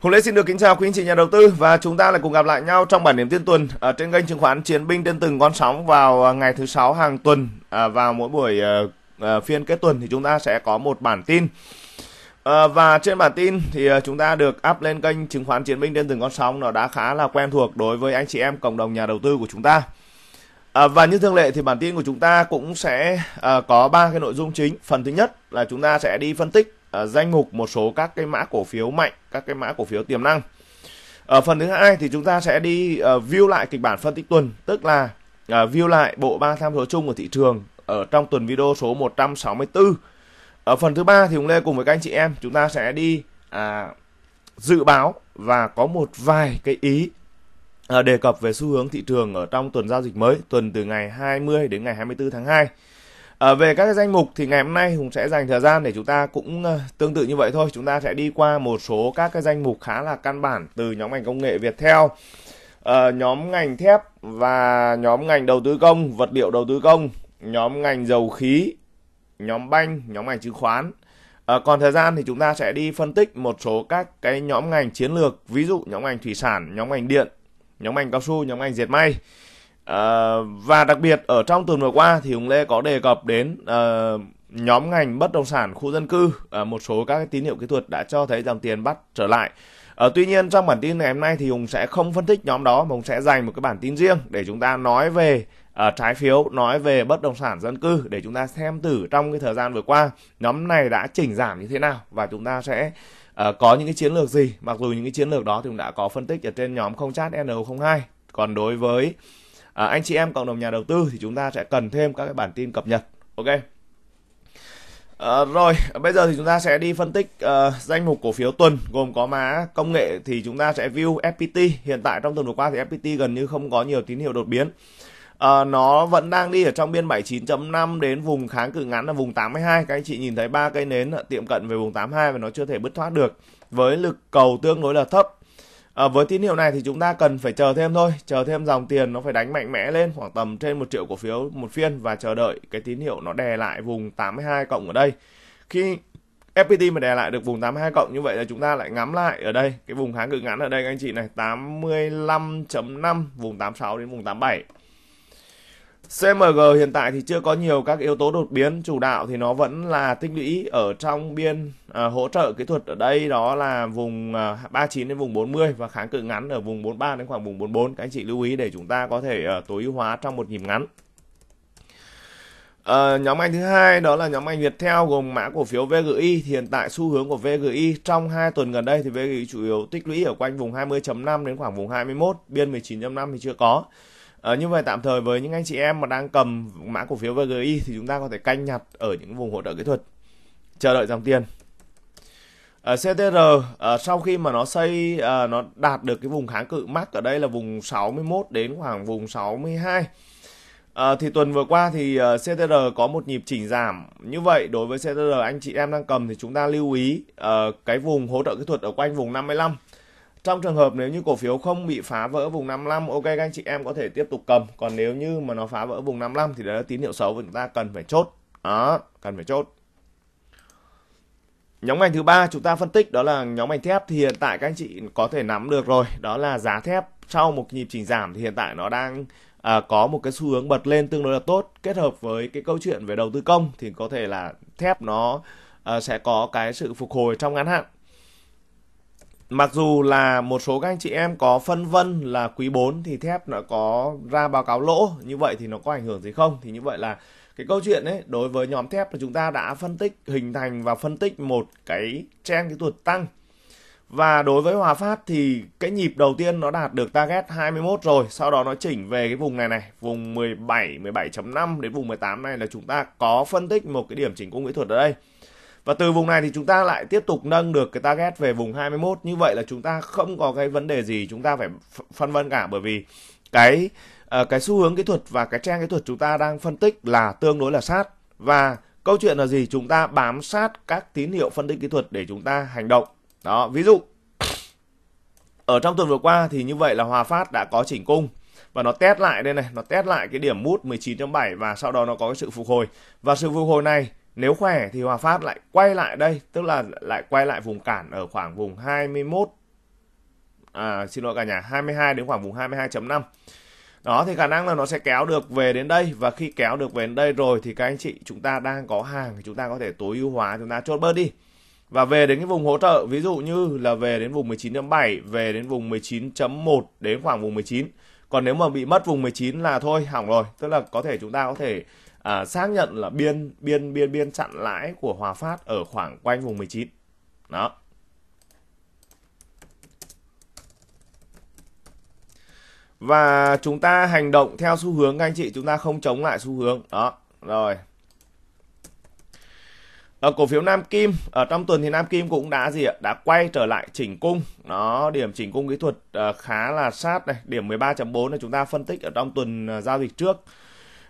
Hùng Lễ xin được kính chào quý anh chị nhà đầu tư và chúng ta lại cùng gặp lại nhau trong bản điểm tiên tuần ở à, trên kênh chứng khoán Chiến binh trên từng con sóng vào à, ngày thứ sáu hàng tuần à, vào mỗi buổi phiên kết tuần thì chúng ta sẽ có một bản tin và trên bản tin thì chúng ta được up lên kênh chứng khoán Chiến binh trên từng con sóng nó đã khá là quen thuộc đối với anh chị em cộng đồng nhà đầu tư của chúng ta và như thường lệ thì bản tin của chúng ta cũng sẽ có ba cái nội dung chính phần thứ nhất là chúng ta sẽ đi phân tích À, danh mục một số các cái mã cổ phiếu mạnh, các cái mã cổ phiếu tiềm năng. Ở phần thứ hai thì chúng ta sẽ đi uh, view lại kịch bản phân tích tuần, tức là uh, view lại bộ ba tham số chung của thị trường ở trong tuần video số 164. Ở phần thứ ba thì chúng Lê cùng với các anh chị em chúng ta sẽ đi à, dự báo và có một vài cái ý à, đề cập về xu hướng thị trường ở trong tuần giao dịch mới, tuần từ ngày 20 đến ngày 24 tháng 2. À, về các cái danh mục thì ngày hôm nay Hùng sẽ dành thời gian để chúng ta cũng uh, tương tự như vậy thôi. Chúng ta sẽ đi qua một số các cái danh mục khá là căn bản từ nhóm ngành công nghệ Viettel, uh, nhóm ngành thép và nhóm ngành đầu tư công, vật liệu đầu tư công, nhóm ngành dầu khí, nhóm banh, nhóm ngành chứng khoán. À, còn thời gian thì chúng ta sẽ đi phân tích một số các cái nhóm ngành chiến lược, ví dụ nhóm ngành thủy sản, nhóm ngành điện, nhóm ngành cao su, nhóm ngành dệt may. Ờ, và đặc biệt ở trong tuần vừa qua thì hùng Lê có đề cập đến à, nhóm ngành bất động sản khu dân cư à, một số các cái tín hiệu kỹ thuật đã cho thấy dòng tiền bắt trở lại. À, tuy nhiên trong bản tin ngày hôm nay thì Hùng sẽ không phân tích nhóm đó mà Hùng sẽ dành một cái bản tin riêng để chúng ta nói về à, trái phiếu, nói về bất động sản dân cư để chúng ta xem từ trong cái thời gian vừa qua nhóm này đã chỉnh giảm như thế nào và chúng ta sẽ à, có những cái chiến lược gì. Mặc dù những cái chiến lược đó thì cũng đã có phân tích ở trên nhóm không chat N02. Còn đối với à, anh chị em cộng đồng nhà đầu tư thì chúng ta sẽ cần thêm các cái bản tin cập nhật ok À, rồi bây giờ thì chúng ta sẽ đi phân tích uh, danh mục cổ phiếu tuần gồm có mã công nghệ thì chúng ta sẽ view FPT hiện tại trong tuần vừa qua thì FPT gần như không có nhiều tín hiệu đột biến à, nó vẫn đang đi ở trong biên 79.5 đến vùng kháng cự ngắn là vùng 82 các anh chị nhìn thấy ba cây nến tiệm cận về vùng 82 và nó chưa thể bứt thoát được với lực cầu tương đối là thấp À, với tín hiệu này thì chúng ta cần phải chờ thêm thôi, chờ thêm dòng tiền nó phải đánh mạnh mẽ lên khoảng tầm trên 1 triệu cổ phiếu một phiên và chờ đợi cái tín hiệu nó đè lại vùng 82 cộng ở đây. Khi FPT mà đè lại được vùng 82 cộng như vậy là chúng ta lại ngắm lại ở đây cái vùng kháng cự ngắn ở đây anh chị này 85.5 vùng 86 đến vùng 87 CMG hiện tại thì chưa có nhiều các yếu tố đột biến chủ đạo thì nó vẫn là tích lũy ở trong biên à, hỗ trợ kỹ thuật ở đây đó là vùng à, 39 đến vùng 40 và kháng cự ngắn ở vùng 43 đến khoảng vùng 44 các anh chị lưu ý để chúng ta có thể à, tối ưu hóa trong một nhịp ngắn. À, nhóm anh thứ hai đó là nhóm ngành Viettel gồm mã cổ phiếu VGI thì hiện tại xu hướng của VGI trong 2 tuần gần đây thì VGI chủ yếu tích lũy ở quanh vùng 20.5 đến khoảng vùng 21, biên 19.5 thì chưa có. À, như vậy tạm thời với những anh chị em mà đang cầm mã cổ phiếu VGI thì chúng ta có thể canh nhặt ở những vùng hỗ trợ kỹ thuật chờ đợi dòng tiền. Ở ờ, CTR à, ờ, sau khi mà nó xây à, nó đạt được cái vùng kháng cự mắc ở đây là vùng 61 đến khoảng vùng 62 à, thì tuần vừa qua thì uh, CTR có một nhịp chỉnh giảm như vậy đối với CTR anh chị em đang cầm thì chúng ta lưu ý uh, cái vùng hỗ trợ kỹ thuật ở quanh vùng 55 trong trường hợp nếu như cổ phiếu không bị phá vỡ vùng 55 ok các anh chị em có thể tiếp tục cầm còn nếu như mà nó phá vỡ vùng 55 thì đó là tín hiệu xấu và chúng ta cần phải chốt đó cần phải chốt Nhóm ngành thứ ba chúng ta phân tích đó là nhóm ngành thép thì hiện tại các anh chị có thể nắm được rồi, đó là giá thép sau một nhịp chỉnh giảm thì hiện tại nó đang à, có một cái xu hướng bật lên tương đối là tốt kết hợp với cái câu chuyện về đầu tư công thì có thể là thép nó à, sẽ có cái sự phục hồi trong ngắn hạn mặc dù là một số các anh chị em có phân vân là quý 4 thì thép nó có ra báo cáo lỗ như vậy thì nó có ảnh hưởng gì không thì như vậy là cái câu chuyện ấy đối với nhóm thép là chúng ta đã phân tích hình thành và phân tích một cái trend cái tuột tăng và đối với Hòa Phát thì cái nhịp đầu tiên nó đạt được target 21 rồi, sau đó nó chỉnh về cái vùng này này, vùng 17, 17.5 đến vùng 18 này là chúng ta có phân tích một cái điểm chỉnh cung kỹ thuật ở đây. Và từ vùng này thì chúng ta lại tiếp tục nâng được cái target về vùng 21. Như vậy là chúng ta không có cái vấn đề gì chúng ta phải phân vân cả bởi vì cái ờ, cái xu hướng kỹ thuật và cái trang kỹ thuật chúng ta đang phân tích là tương đối là sát và câu chuyện là gì? Chúng ta bám sát các tín hiệu phân tích kỹ thuật để chúng ta hành động. Đó, ví dụ ở trong tuần vừa qua thì như vậy là Hòa Phát đã có chỉnh cung và nó test lại đây này, nó test lại cái điểm mút 19.7 và sau đó nó có cái sự phục hồi. Và sự phục hồi này nếu khỏe thì Hòa Phát lại quay lại đây, tức là lại quay lại vùng cản ở khoảng vùng 21 à xin lỗi cả nhà 22 đến khoảng vùng 22.5. Đó thì khả năng là nó sẽ kéo được về đến đây và khi kéo được về đến đây rồi thì các anh chị chúng ta đang có hàng thì chúng ta có thể tối ưu hóa chúng ta chốt bớt đi. Và về đến cái vùng hỗ trợ ví dụ như là về đến vùng 19.7, về đến vùng 19.1 đến khoảng vùng 19. Còn nếu mà bị mất vùng 19 là thôi hỏng rồi, tức là có thể chúng ta có thể à, xác nhận là biên biên biên biên chặn lãi của Hòa Phát ở khoảng quanh vùng 19. Đó. Và chúng ta hành động theo xu hướng các anh chị, chúng ta không chống lại xu hướng. Đó, rồi. Ở cổ phiếu Nam Kim, ở trong tuần thì Nam Kim cũng đã gì ạ? Đã quay trở lại chỉnh cung. Nó điểm chỉnh cung kỹ thuật à, khá là sát này, điểm 13.4 là chúng ta phân tích ở trong tuần à, giao dịch trước.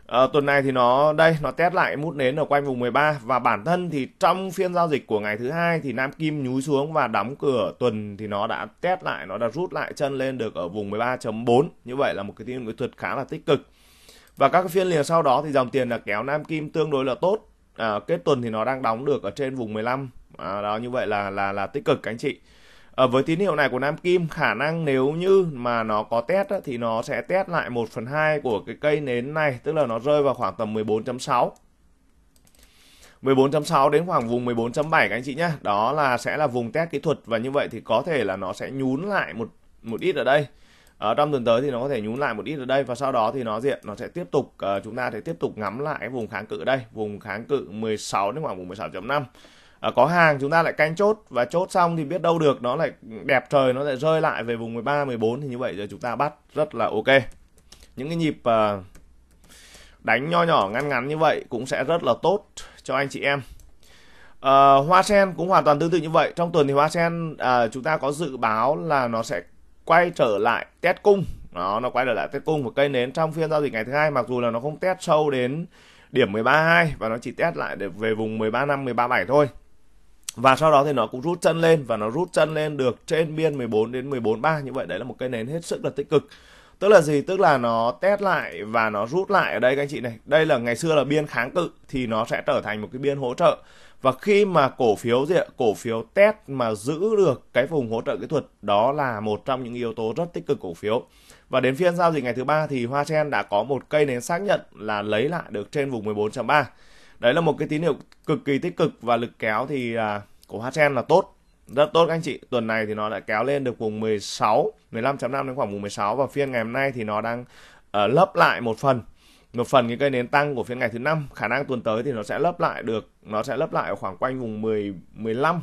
À, tuần này thì nó đây nó test lại mút nến ở quanh vùng 13 và bản thân thì trong phiên giao dịch của ngày thứ hai thì Nam Kim nhúi xuống và đóng cửa tuần thì nó đã test lại nó đã rút lại chân lên được ở vùng 13.4 như vậy là một cái tin kỹ thuật khá là tích cực và các cái phiên liền sau đó thì dòng tiền là kéo Nam Kim tương đối là tốt à, kết tuần thì nó đang đóng được ở trên vùng 15 à, ờ, đó như vậy là là là tích cực các anh chị à, với tín hiệu này của Nam Kim khả năng nếu như mà nó có test á, thì nó sẽ test lại 1 phần 2 của cái cây nến này tức là nó rơi vào khoảng tầm 14.6 14.6 đến khoảng vùng 14.7 các anh chị nhé Đó là sẽ là vùng test kỹ thuật Và như vậy thì có thể là nó sẽ nhún lại một một ít ở đây ở ờ, trong tuần tới thì nó có thể nhún lại một ít ở đây và sau đó thì nó diện nó sẽ tiếp tục uh, chúng ta sẽ tiếp tục ngắm lại cái vùng kháng cự ở đây vùng kháng cự 16 đến khoảng vùng 16.5 à, có hàng chúng ta lại canh chốt và chốt xong thì biết đâu được nó lại đẹp trời nó lại rơi lại về vùng 13 14 thì như vậy giờ chúng ta bắt rất là ok những cái nhịp à, đánh nho nhỏ ngắn ngắn như vậy cũng sẽ rất là tốt cho anh chị em à, hoa sen cũng hoàn toàn tương tự như vậy trong tuần thì hoa sen à, chúng ta có dự báo là nó sẽ quay trở lại test cung nó nó quay trở lại test cung một cây nến trong phiên giao dịch ngày thứ hai mặc dù là nó không test sâu đến điểm 132 và nó chỉ test lại để về vùng 135 137 thôi và sau đó thì nó cũng rút chân lên và nó rút chân lên được trên biên 14 đến 14.3 như vậy đấy là một cây nến hết sức là tích cực tức là gì tức là nó test lại và nó rút lại ở đây các anh chị này đây là ngày xưa là biên kháng cự thì nó sẽ trở thành một cái biên hỗ trợ và khi mà cổ phiếu gì ạ cổ phiếu test mà giữ được cái vùng hỗ trợ kỹ thuật đó là một trong những yếu tố rất tích cực cổ phiếu và đến phiên giao dịch ngày thứ ba thì Hoa Sen đã có một cây nến xác nhận là lấy lại được trên vùng 14.3 đấy là một cái tín hiệu cực kỳ tích cực và lực kéo thì à, của HN là tốt rất tốt các anh chị tuần này thì nó đã kéo lên được vùng 16 15.5 đến khoảng vùng 16 và phiên ngày hôm nay thì nó đang uh, lấp lại một phần một phần cái cây nến tăng của phiên ngày thứ năm khả năng tuần tới thì nó sẽ lấp lại được nó sẽ lấp lại ở khoảng quanh vùng 10 15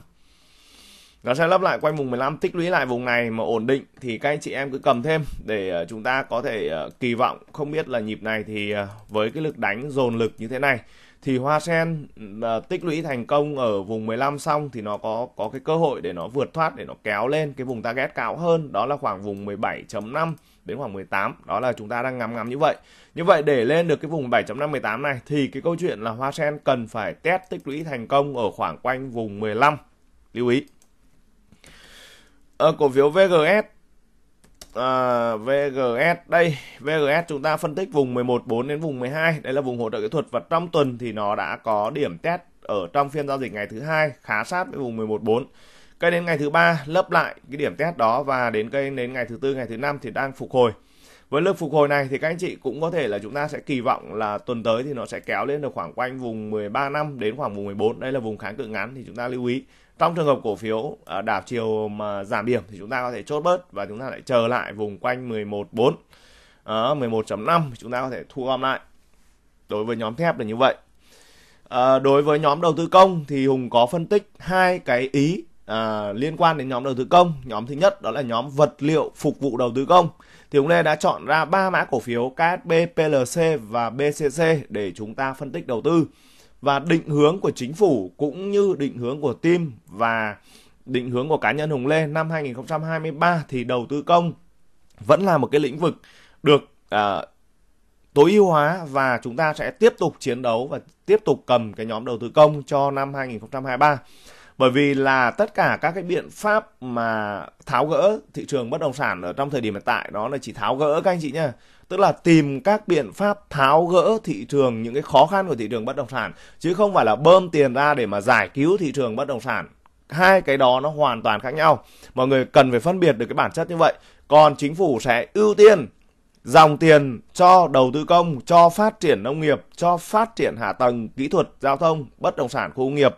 nó sẽ lấp lại quanh vùng 15 tích lũy lại vùng này mà ổn định thì các anh chị em cứ cầm thêm để ờ, chúng ta có thể ờ, kỳ vọng không biết là nhịp này thì với cái lực đánh dồn lực như thế này thì hoa sen uh, tích lũy thành công ở vùng 15 xong thì nó có có cái cơ hội để nó vượt thoát để nó kéo lên cái vùng target cao hơn đó là khoảng vùng 17.5 đến khoảng 18 đó là chúng ta đang ngắm ngắm như vậy như vậy để lên được cái vùng 7.5 18 này thì cái câu chuyện là hoa sen cần phải test tích lũy thành công ở khoảng quanh vùng 15 lưu ý ở ờ, cổ phiếu VGS À, VGS đây VGS chúng ta phân tích vùng 11.4 đến vùng 12 đây là vùng hỗ trợ kỹ thuật và trong tuần thì nó đã có điểm test ở trong phiên giao dịch ngày thứ hai khá sát với vùng 11.4 cây đến ngày thứ ba lấp lại cái điểm test đó và đến cây đến ngày thứ tư ngày thứ năm thì đang phục hồi với lực phục hồi này thì các anh chị cũng có thể là chúng ta sẽ kỳ vọng là tuần tới thì nó sẽ kéo lên được khoảng quanh vùng 13 năm đến khoảng vùng 14 đây là vùng kháng cự ngắn thì chúng ta lưu ý trong trường hợp cổ phiếu à, đảo chiều mà giảm điểm thì chúng ta có thể chốt bớt và chúng ta lại chờ lại vùng quanh 11.4 à, 11.5 chúng ta có thể thu gom lại đối với nhóm thép là như vậy à, đối với nhóm đầu tư công thì Hùng có phân tích hai cái ý à, liên quan đến nhóm đầu tư công nhóm thứ nhất đó là nhóm vật liệu phục vụ đầu tư công thì ông Lê đã chọn ra ba mã cổ phiếu KSB, PLC và BCC để chúng ta phân tích đầu tư. Và định hướng của chính phủ cũng như định hướng của team và định hướng của cá nhân Hùng Lê năm 2023 thì đầu tư công vẫn là một cái lĩnh vực được uh, tối ưu hóa và chúng ta sẽ tiếp tục chiến đấu và tiếp tục cầm cái nhóm đầu tư công cho năm 2023 bởi vì là tất cả các cái biện pháp mà tháo gỡ thị trường bất động sản ở trong thời điểm hiện tại đó là chỉ tháo gỡ các anh chị nhá tức là tìm các biện pháp tháo gỡ thị trường những cái khó khăn của thị trường bất động sản chứ không phải là bơm tiền ra để mà giải cứu thị trường bất động sản hai cái đó nó hoàn toàn khác nhau mọi người cần phải phân biệt được cái bản chất như vậy còn chính phủ sẽ ưu tiên dòng tiền cho đầu tư công cho phát triển nông nghiệp cho phát triển hạ tầng kỹ thuật giao thông bất động sản khu công nghiệp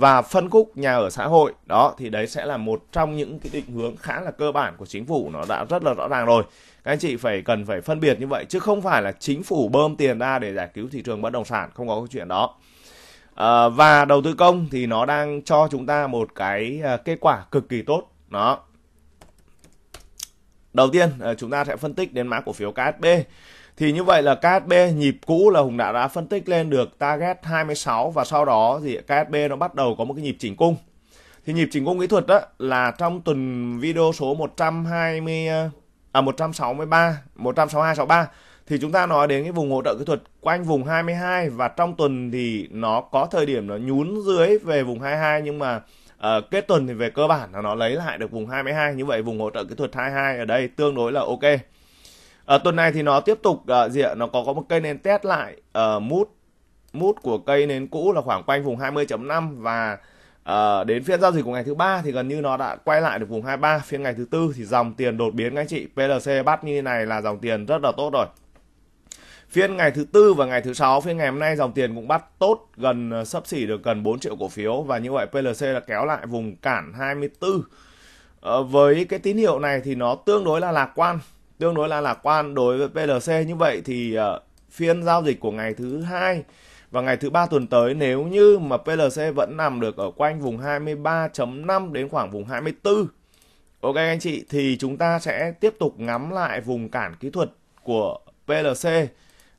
và phân khúc nhà ở xã hội đó thì đấy sẽ là một trong những cái định hướng khá là cơ bản của chính phủ nó đã rất là rõ ràng rồi các anh chị phải cần phải phân biệt như vậy chứ không phải là chính phủ bơm tiền ra để giải cứu thị trường bất động sản không có cái chuyện đó à, và đầu tư công thì nó đang cho chúng ta một cái ờ, kết quả cực kỳ tốt đó đầu tiên ờ, chúng ta sẽ phân tích đến mã cổ phiếu KSB thì như vậy là KSB nhịp cũ là Hùng đã đã phân tích lên được target 26 và sau đó thì KSB nó bắt đầu có một cái nhịp chỉnh cung. Thì nhịp chỉnh cung kỹ thuật đó là trong tuần video số 120 à 163 16263 thì chúng ta nói đến cái vùng hỗ trợ kỹ thuật quanh vùng 22 và trong tuần thì nó có thời điểm nó nhún dưới về vùng 22 nhưng mà uh, kết tuần thì về cơ bản là nó lấy lại được vùng 22 như vậy vùng hỗ trợ kỹ thuật 22 ở đây tương đối là ok. À, tuần này thì nó tiếp tục à, gì ạ? Nó có có một cây nến test lại à, mút mút của cây nến cũ là khoảng quanh vùng 20.5 và à, đến phiên giao dịch của ngày thứ ba thì gần như nó đã quay lại được vùng 23. Phiên ngày thứ tư thì dòng tiền đột biến các anh chị. PLC bắt như thế này là dòng tiền rất là tốt rồi. Phiên ngày thứ tư và ngày thứ sáu, phiên ngày hôm nay dòng tiền cũng bắt tốt gần sấp xỉ được gần 4 triệu cổ phiếu và như vậy PLC đã kéo lại vùng cản 24. À, với cái tín hiệu này thì nó tương đối là lạc quan tương đối là lạc quan đối với PLC như vậy thì ờ, phiên giao dịch của ngày thứ hai và ngày thứ ba tuần tới nếu như mà PLC vẫn nằm được ở quanh vùng 23.5 đến khoảng vùng 24 Ok anh chị thì chúng ta sẽ tiếp tục ngắm lại vùng cản kỹ thuật của PLC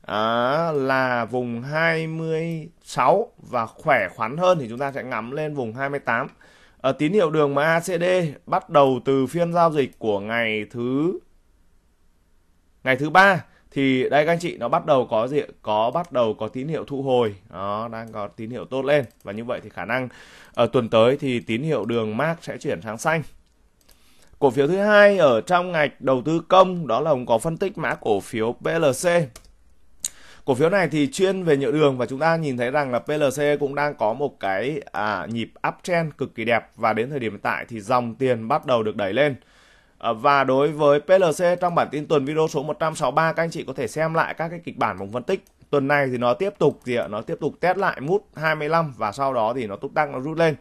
à, là vùng 26 và khỏe khoắn hơn thì chúng ta sẽ ngắm lên vùng 28 ở tín hiệu đường MACD bắt đầu từ phiên giao dịch của ngày thứ ngày thứ ba thì đây các anh chị nó bắt đầu có gì có bắt đầu có tín hiệu thu hồi nó đang có tín hiệu tốt lên và như vậy thì khả năng ở ờ, tuần tới thì tín hiệu đường mát sẽ chuyển sang xanh cổ phiếu thứ hai ở trong ngạch đầu tư công đó là ông có phân tích mã cổ phiếu PLC cổ phiếu này thì chuyên về nhựa đường và chúng ta nhìn thấy rằng là PLC cũng đang có một cái à, nhịp uptrend cực kỳ đẹp và đến thời điểm hiện tại thì dòng tiền bắt đầu được đẩy lên Ờ, và đối với PLC trong bản tin tuần video số 163 các anh chị có thể xem lại các cái kịch bản mình phân tích. Tuần này thì nó tiếp tục gì ạ? Nó tiếp tục test lại mút 25 và sau đó thì nó túc tăng nó rút lên.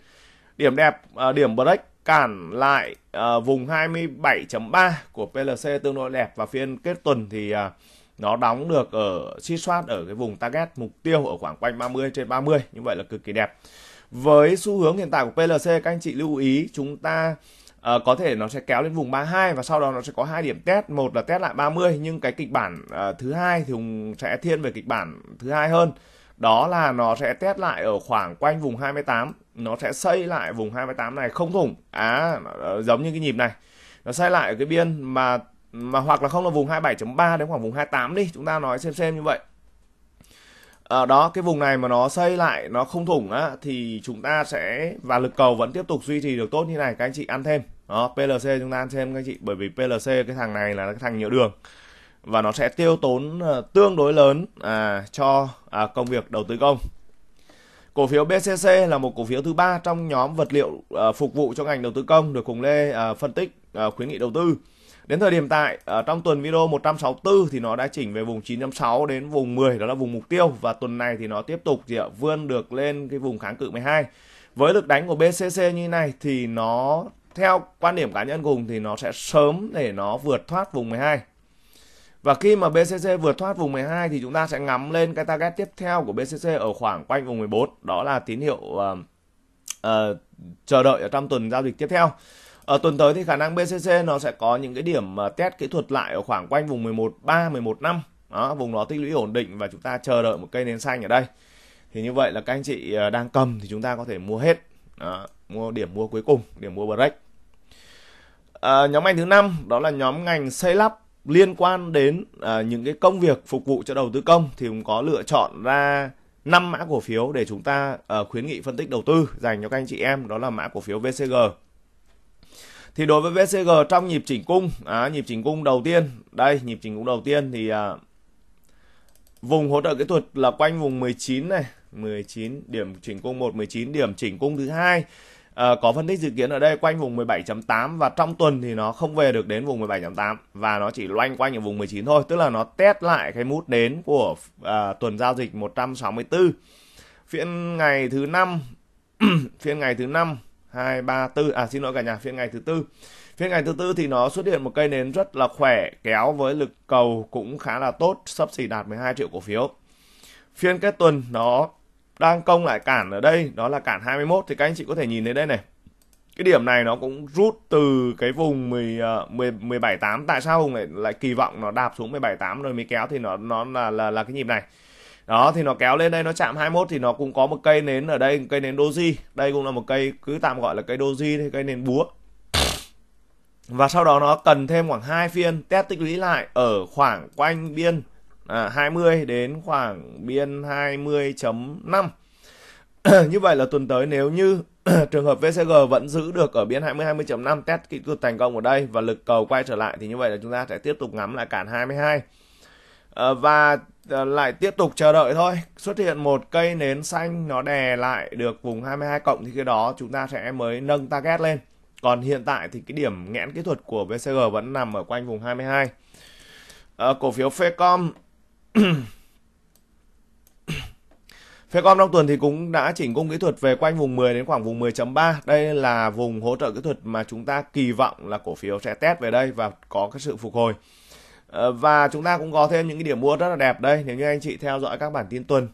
Điểm đẹp, ờ, điểm break cản lại ờ, vùng 27.3 của PLC tương đối đẹp và phiên kết tuần thì nó đóng được ở suy soát ở cái vùng target mục tiêu ở khoảng quanh 30 trên 30 như vậy là cực kỳ đẹp với xu hướng hiện tại của PLC các anh chị lưu ý chúng ta À, có thể nó sẽ kéo lên vùng 32 và sau đó nó sẽ có hai điểm test một là test lại 30 nhưng cái kịch bản à, thứ hai thì hùng sẽ thiên về kịch bản thứ hai hơn đó là nó sẽ test lại ở khoảng quanh vùng 28 nó sẽ xây lại vùng 28 này không thủng á à, giống như cái nhịp này nó xây lại ở cái biên mà mà hoặc là không là vùng 27.3 đến khoảng vùng 28 đi chúng ta nói xem xem như vậy à, đó cái vùng này mà nó xây lại nó không thủng á thì chúng ta sẽ và lực cầu vẫn tiếp tục duy trì được tốt như này các anh chị ăn thêm đó PLC chúng ta ăn thêm các anh chị bởi vì PLC cái thằng này là cái thằng nhựa đường và nó sẽ tiêu tốn ờ, tương đối lớn à, cho à, công việc đầu tư công cổ phiếu BCC là một cổ phiếu thứ ba trong nhóm vật liệu à, phục vụ cho ngành đầu tư công được cùng Lê à, phân tích à, khuyến nghị đầu tư Đến thời điểm tại ở ờ, trong tuần video 164 thì nó đã chỉnh về vùng 9.6 đến vùng 10 đó là vùng mục tiêu và tuần này thì nó tiếp tục gì ạ? vươn được lên cái vùng kháng cự 12. Với lực đánh của BCC như này thì nó theo quan điểm cá nhân cùng thì nó sẽ sớm để nó vượt thoát vùng 12. Và khi mà BCC vượt thoát vùng 12 thì chúng ta sẽ ngắm lên cái target tiếp theo của BCC ở khoảng quanh vùng 14, đó là tín hiệu uh, uh, chờ đợi ở trong tuần giao dịch tiếp theo ở tuần tới thì khả năng BCC nó sẽ có những cái điểm ờ, test kỹ thuật lại ở khoảng quanh vùng 11 3 11 5 đó vùng đó tích lũy ổn định và chúng ta chờ đợi một cây nến xanh ở đây thì như vậy là các anh chị ờ, đang cầm thì chúng ta có thể mua hết đó, mua điểm mua cuối cùng điểm mua break à, nhóm ngành thứ năm đó là nhóm ngành xây lắp liên quan đến à, những cái công việc phục vụ cho đầu tư công thì cũng có lựa chọn ra 5 mã cổ phiếu để chúng ta à, khuyến nghị phân tích đầu tư dành cho các anh chị em đó là mã cổ phiếu VCG thì đối với VCG trong nhịp chỉnh cung à, nhịp chỉnh cung đầu tiên đây nhịp chỉnh cung đầu tiên thì à, vùng hỗ trợ kỹ thuật là quanh vùng 19 này 19 điểm chỉnh cung 1 19 điểm chỉnh cung thứ hai à, có phân tích dự kiến ở đây quanh vùng 17.8 và trong tuần thì nó không về được đến vùng 17.8 và nó chỉ loanh quanh ở vùng 19 thôi tức là nó test lại cái mút đến của à, tuần giao dịch 164 phiên ngày thứ năm phiên ngày thứ năm 2, 3, 4, à xin lỗi cả nhà, phiên ngày thứ tư. Phiên ngày thứ tư thì nó xuất hiện một cây nến rất là khỏe, kéo với lực cầu cũng khá là tốt, sắp xỉ đạt 12 triệu cổ phiếu. Phiên kết tuần nó đang công lại cản ở đây, đó là cản 21 thì các anh chị có thể nhìn thấy đây này. Cái điểm này nó cũng rút từ cái vùng 10, 10 17 8. Tại sao Hùng lại lại kỳ vọng nó đạp xuống 17 8 rồi mới kéo thì nó nó là là là cái nhịp này đó thì nó kéo lên đây nó chạm 21 thì nó cũng có một cây nến ở đây cây nến doji đây cũng là một cây cứ tạm gọi là cây doji hay cây nến búa và sau đó nó cần thêm khoảng hai phiên test tích lũy lại ở khoảng quanh biên à, 20 đến khoảng biên 20.5 như vậy là tuần tới nếu như trường hợp VCG vẫn giữ được ở biên 20 20.5 test kỹ thuật thành công ở đây và lực cầu quay trở lại thì như vậy là chúng ta sẽ tiếp tục ngắm lại cản 22 à, ờ, và Ờ, lại tiếp tục chờ đợi thôi xuất hiện một cây nến xanh nó đè lại được vùng 22 cộng thì cái đó chúng ta sẽ mới nâng target lên còn hiện tại thì cái điểm nghẽn kỹ thuật của VCG vẫn nằm ở quanh vùng 22 à, ờ, cổ phiếu Fecom Fecom trong tuần thì cũng đã chỉnh cung kỹ thuật về quanh vùng 10 đến khoảng vùng 10.3. Đây là vùng hỗ trợ kỹ thuật mà chúng ta kỳ vọng là cổ phiếu sẽ test về đây và có cái sự phục hồi. Ờ, và chúng ta cũng có thêm những cái điểm mua rất là đẹp đây nếu như anh chị theo dõi các bản tin tuần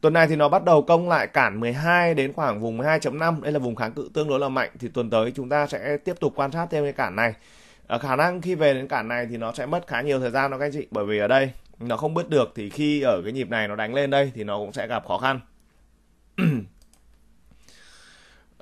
tuần này thì nó bắt đầu công lại cản 12 đến khoảng vùng 12.5 đây là vùng kháng cự tương đối là mạnh thì tuần tới chúng ta sẽ tiếp tục quan sát thêm cái cản này ở ờ, khả năng khi về đến cản này thì nó sẽ mất khá nhiều thời gian đó các anh chị bởi vì ở đây nó không bứt được thì khi ở cái nhịp này nó đánh lên đây thì nó cũng sẽ gặp khó khăn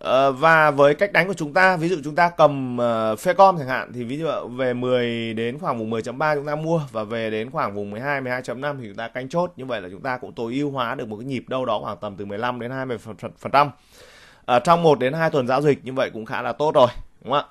Ờ, và với cách đánh của chúng ta ví dụ chúng ta cầm uh, ờ, Fecom chẳng hạn thì ví dụ về 10 đến khoảng vùng 10.3 chúng ta mua và về đến khoảng vùng 12 12.5 thì chúng ta canh chốt như vậy là chúng ta cũng tối ưu hóa được một cái nhịp đâu đó khoảng tầm từ 15 đến 20 phần trăm uh, trong 1 đến 2 tuần giao dịch như vậy cũng khá là tốt rồi đúng không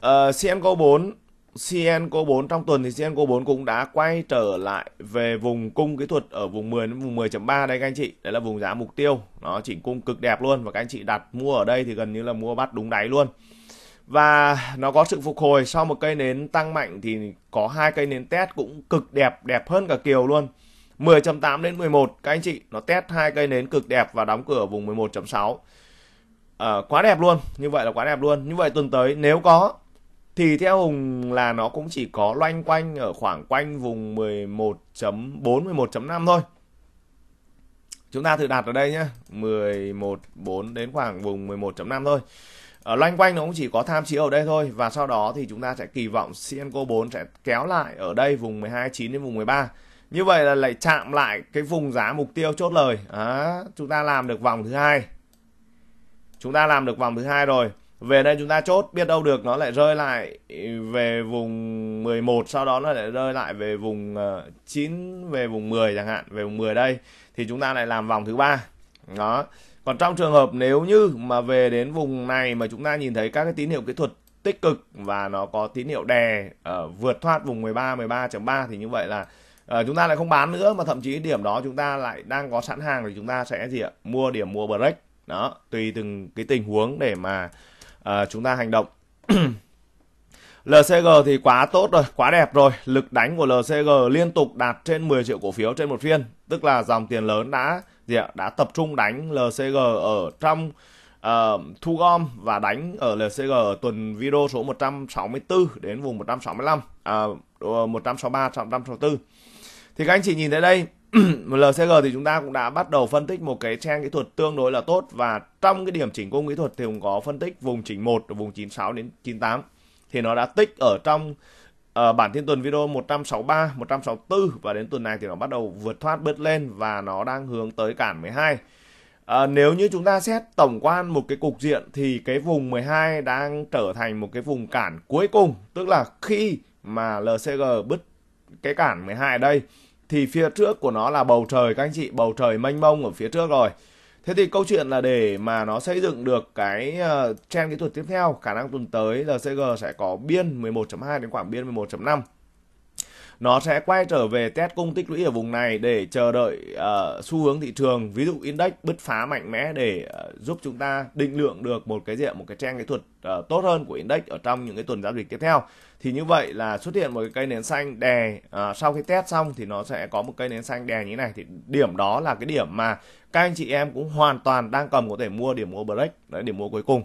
ạ uh, CMCO 4 CNCO4 trong tuần thì CNCO4 cũng đã quay trở lại về vùng cung kỹ thuật ở vùng 10 đến vùng 10.3 đây các anh chị. Đấy là vùng giá mục tiêu. Nó chỉnh cung cực đẹp luôn và các anh chị đặt mua ở đây thì gần như là mua bắt đúng đáy luôn. Và nó có sự phục hồi sau một cây nến tăng mạnh thì có hai cây nến test cũng cực đẹp, đẹp hơn cả Kiều luôn. 10.8 đến 11 các anh chị, nó test hai cây nến cực đẹp và đóng cửa ở vùng 11.6. À, ờ, quá đẹp luôn, như vậy là quá đẹp luôn. Như vậy tuần tới nếu có thì theo Hùng là nó cũng chỉ có loanh quanh ở khoảng quanh vùng 11.4 11.5 thôi. Chúng ta thử đặt ở đây nhé 11.4 đến khoảng vùng 11.5 thôi. Ở loanh quanh nó cũng chỉ có tham chiếu ở đây thôi và sau đó thì chúng ta sẽ kỳ vọng Cienco 4 sẽ kéo lại ở đây vùng 12.9 đến vùng 13. Như vậy là lại chạm lại cái vùng giá mục tiêu chốt lời. À, chúng ta làm được vòng thứ hai. Chúng ta làm được vòng thứ hai rồi về đây chúng ta chốt biết đâu được nó lại rơi lại về vùng 11 sau đó nó lại rơi lại về vùng 9 ờ, về vùng 10 chẳng hạn về vùng 10 đây thì chúng ta lại làm vòng thứ ba đó còn trong trường hợp nếu như mà về đến vùng này mà chúng ta nhìn thấy các cái tín hiệu kỹ thuật tích cực và nó có tín hiệu đè uh, vượt thoát vùng 13 13.3 thì như vậy là uh, chúng ta lại không bán nữa mà thậm chí điểm đó chúng ta lại đang có sẵn hàng thì chúng ta sẽ gì ạ mua điểm mua break đó tùy từng cái tình huống để mà à, chúng ta hành động LCG thì quá tốt rồi, quá đẹp rồi. Lực đánh của LCG liên tục đạt trên 10 triệu cổ phiếu trên một phiên, tức là dòng tiền lớn đã gì ạ? đã tập trung đánh LCG ở trong uh, thu gom và đánh ở LCG ở tuần video số 164 đến vùng 165 à uh, 163 164. Thì các anh chị nhìn thấy đây, LCG thì chúng ta cũng đã bắt đầu phân tích một cái trang kỹ thuật tương đối là tốt và trong cái điểm chỉnh cung kỹ thuật thì cũng có phân tích vùng chỉnh 1 ở vùng 96 đến 98 thì nó đã tích ở trong uh, bản thiên tuần video 163, 164 và đến tuần này thì nó bắt đầu vượt thoát bớt lên và nó đang hướng tới cản 12. À, ờ, nếu như chúng ta xét tổng quan một cái cục diện thì cái vùng 12 đang trở thành một cái vùng cản cuối cùng tức là khi mà LCG bứt cái cản 12 đây thì phía trước của nó là bầu trời các anh chị bầu trời mênh mông ở phía trước rồi thế thì câu chuyện là để mà nó xây dựng được cái ờ, trend kỹ thuật tiếp theo khả năng tuần tới LCG sẽ có biên 11.2 đến khoảng biên 11.5 nó sẽ quay trở về test cung tích lũy ở vùng này để chờ đợi uh, xu hướng thị trường ví dụ index bứt phá mạnh mẽ để uh, giúp chúng ta định lượng được một cái diện một cái trang kỹ thuật uh, tốt hơn của index ở trong những cái tuần giao dịch tiếp theo thì như vậy là xuất hiện một cái cây nến xanh đè uh, sau khi test xong thì nó sẽ có một cây nến xanh đè như thế này thì điểm đó là cái điểm mà các anh chị em cũng hoàn toàn đang cầm có thể mua điểm mua break đấy điểm mua cuối cùng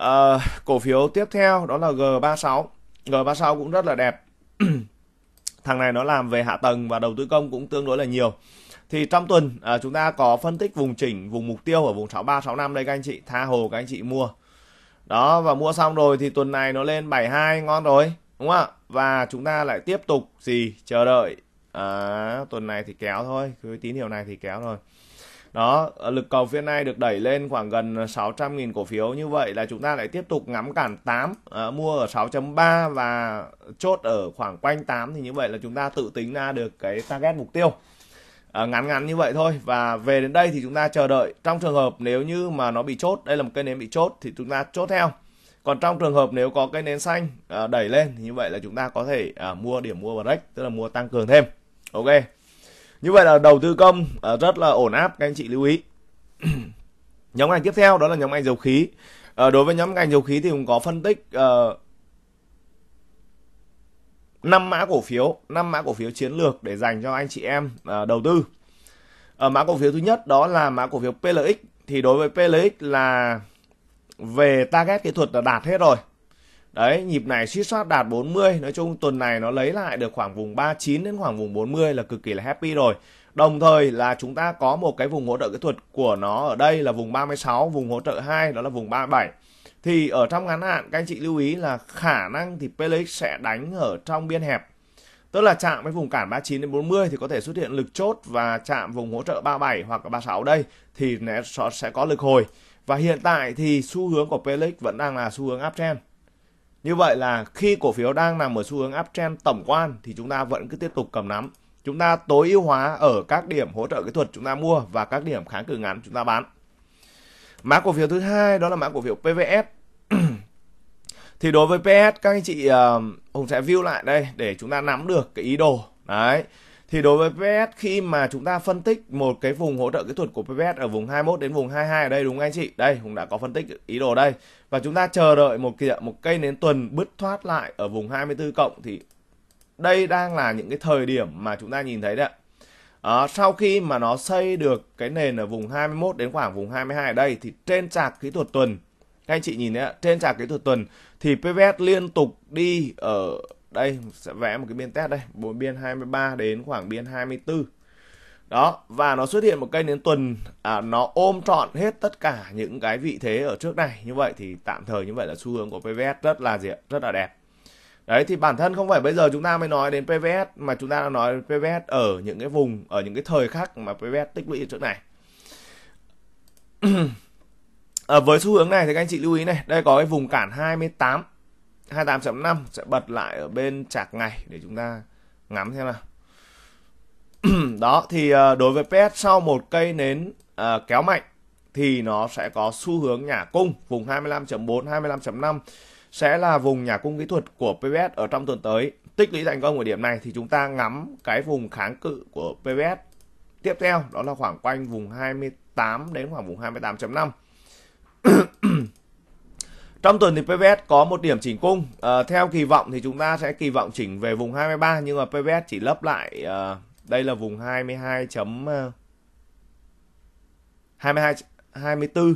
uh, cổ phiếu tiếp theo đó là G36 G36 cũng rất là đẹp thằng này nó làm về hạ tầng và đầu tư công cũng tương đối là nhiều thì trong tuần à, chúng ta có phân tích vùng chỉnh vùng mục tiêu ở vùng 63 65 đây các anh chị tha hồ các anh chị mua đó và mua xong rồi thì tuần này nó lên 72 ngon rồi đúng không ạ và chúng ta lại tiếp tục gì chờ đợi à, tuần này thì kéo thôi cứ tín hiệu này thì kéo rồi đó, lực cầu phiên nay được đẩy lên khoảng gần 600.000 cổ phiếu như vậy là chúng ta lại tiếp tục ngắm cản 8, à, mua ở 6.3 và chốt ở khoảng quanh 8 thì như vậy là chúng ta tự tính ra được cái target mục tiêu. À, ngắn ngắn như vậy thôi và về đến đây thì chúng ta chờ đợi trong trường hợp nếu như mà nó bị chốt đây là một cây nến bị chốt thì chúng ta chốt theo còn trong trường hợp nếu có cây nến xanh à, đẩy lên thì như vậy là chúng ta có thể à, mua điểm mua break tức là mua tăng cường thêm ok như vậy là đầu tư công ờ, rất là ổn áp các anh chị lưu ý nhóm ngành tiếp theo đó là nhóm ngành dầu khí ờ, đối với nhóm ngành dầu khí thì cũng có phân tích ờ, năm mã cổ phiếu năm mã cổ phiếu chiến lược để dành cho anh chị em đầu tư ở mã cổ phiếu thứ nhất đó là mã cổ phiếu PLX thì đối với PLX là về target kỹ thuật là đạt hết rồi Đấy, nhịp này suýt soát đạt 40, nói chung tuần này nó lấy lại được khoảng vùng 39 đến khoảng vùng 40 là cực kỳ là happy rồi. Đồng thời là chúng ta có một cái vùng hỗ trợ kỹ thuật của nó ở đây là vùng 36, vùng hỗ trợ 2 đó là vùng 37. Thì ở trong ngắn hạn các anh chị lưu ý là khả năng thì pelix sẽ đánh ở trong biên hẹp. Tức là chạm với vùng cản 39 đến 40 thì có thể xuất hiện lực chốt và chạm vùng hỗ trợ 37 hoặc 36 đây thì sẽ có lực hồi. Và hiện tại thì xu hướng của pelix vẫn đang là xu hướng uptrend. Như vậy là khi cổ phiếu đang nằm ở xu hướng uptrend tổng quan thì chúng ta vẫn cứ tiếp tục cầm nắm. Chúng ta tối ưu hóa ở các điểm hỗ trợ kỹ thuật chúng ta mua và các điểm kháng cự ngắn chúng ta bán. Mã cổ phiếu thứ hai đó là mã cổ phiếu PVS. thì đối với PS các anh chị ờ, Hùng sẽ view lại đây để chúng ta nắm được cái ý đồ. Đấy. Thì đối với PVS khi mà chúng ta phân tích một cái vùng hỗ trợ kỹ thuật của PVS ở vùng 21 đến vùng 22 ở đây đúng không anh chị? Đây, Hùng đã có phân tích ý đồ đây và chúng ta chờ đợi một kỳ một cây nến tuần bứt thoát lại ở vùng 24 cộng thì đây đang là những cái thời điểm mà chúng ta nhìn thấy đấy à, sau khi mà nó xây được cái nền ở vùng 21 đến khoảng vùng 22 ở đây thì trên trạc kỹ thuật tuần các anh chị nhìn đấy trên trạc kỹ thuật tuần thì PVS liên tục đi ở đây sẽ vẽ một cái biên test đây bốn biên 23 đến khoảng biên 24 đó và nó xuất hiện một cây nến tuần à, nó ôm trọn hết tất cả những cái vị thế ở trước này như vậy thì tạm thời như vậy là xu hướng của PVS rất là diện rất là đẹp đấy thì bản thân không phải bây giờ chúng ta mới nói đến PVS mà chúng ta đã nói PVS ở những cái vùng ở những cái thời khắc mà PVS tích lũy ở trước này à, với xu hướng này thì các anh chị lưu ý này đây có cái vùng cản 28 28.5 sẽ bật lại ở bên chạc ngày để chúng ta ngắm xem nào đó thì ờ, đối với PS sau một cây nến à, kéo mạnh thì nó sẽ có xu hướng nhả cung vùng 25.4 25.5 sẽ là vùng nhả cung kỹ thuật của PVS ở trong tuần tới. Tích lũy thành công ở điểm này thì chúng ta ngắm cái vùng kháng cự của PVS tiếp theo đó là khoảng quanh vùng 28 đến khoảng vùng 28.5. trong tuần thì PVS có một điểm chỉnh cung. À, theo kỳ vọng thì chúng ta sẽ kỳ vọng chỉnh về vùng 23 nhưng mà PVS chỉ lấp lại à, đây là vùng 22 chấm 22 24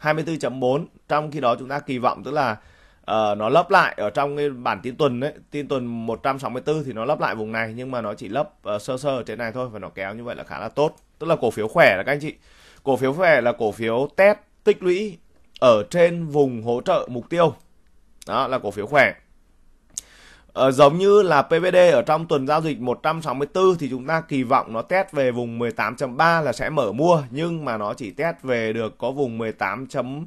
24.4 trong khi đó chúng ta kỳ vọng tức là uh, nó lấp lại ở trong cái bản tin tuần đấy tin tuần 164 thì nó lấp lại vùng này nhưng mà nó chỉ lấp uh, sơ sơ ở trên này thôi và nó kéo như vậy là khá là tốt tức là cổ phiếu khỏe là các anh chị cổ phiếu khỏe là cổ phiếu test tích lũy ở trên vùng hỗ trợ mục tiêu đó là cổ phiếu khỏe Ờ, giống như là PVD ở trong tuần giao dịch 164 thì chúng ta kỳ vọng nó test về vùng 18.3 là sẽ mở mua nhưng mà nó chỉ test về được có vùng 18.75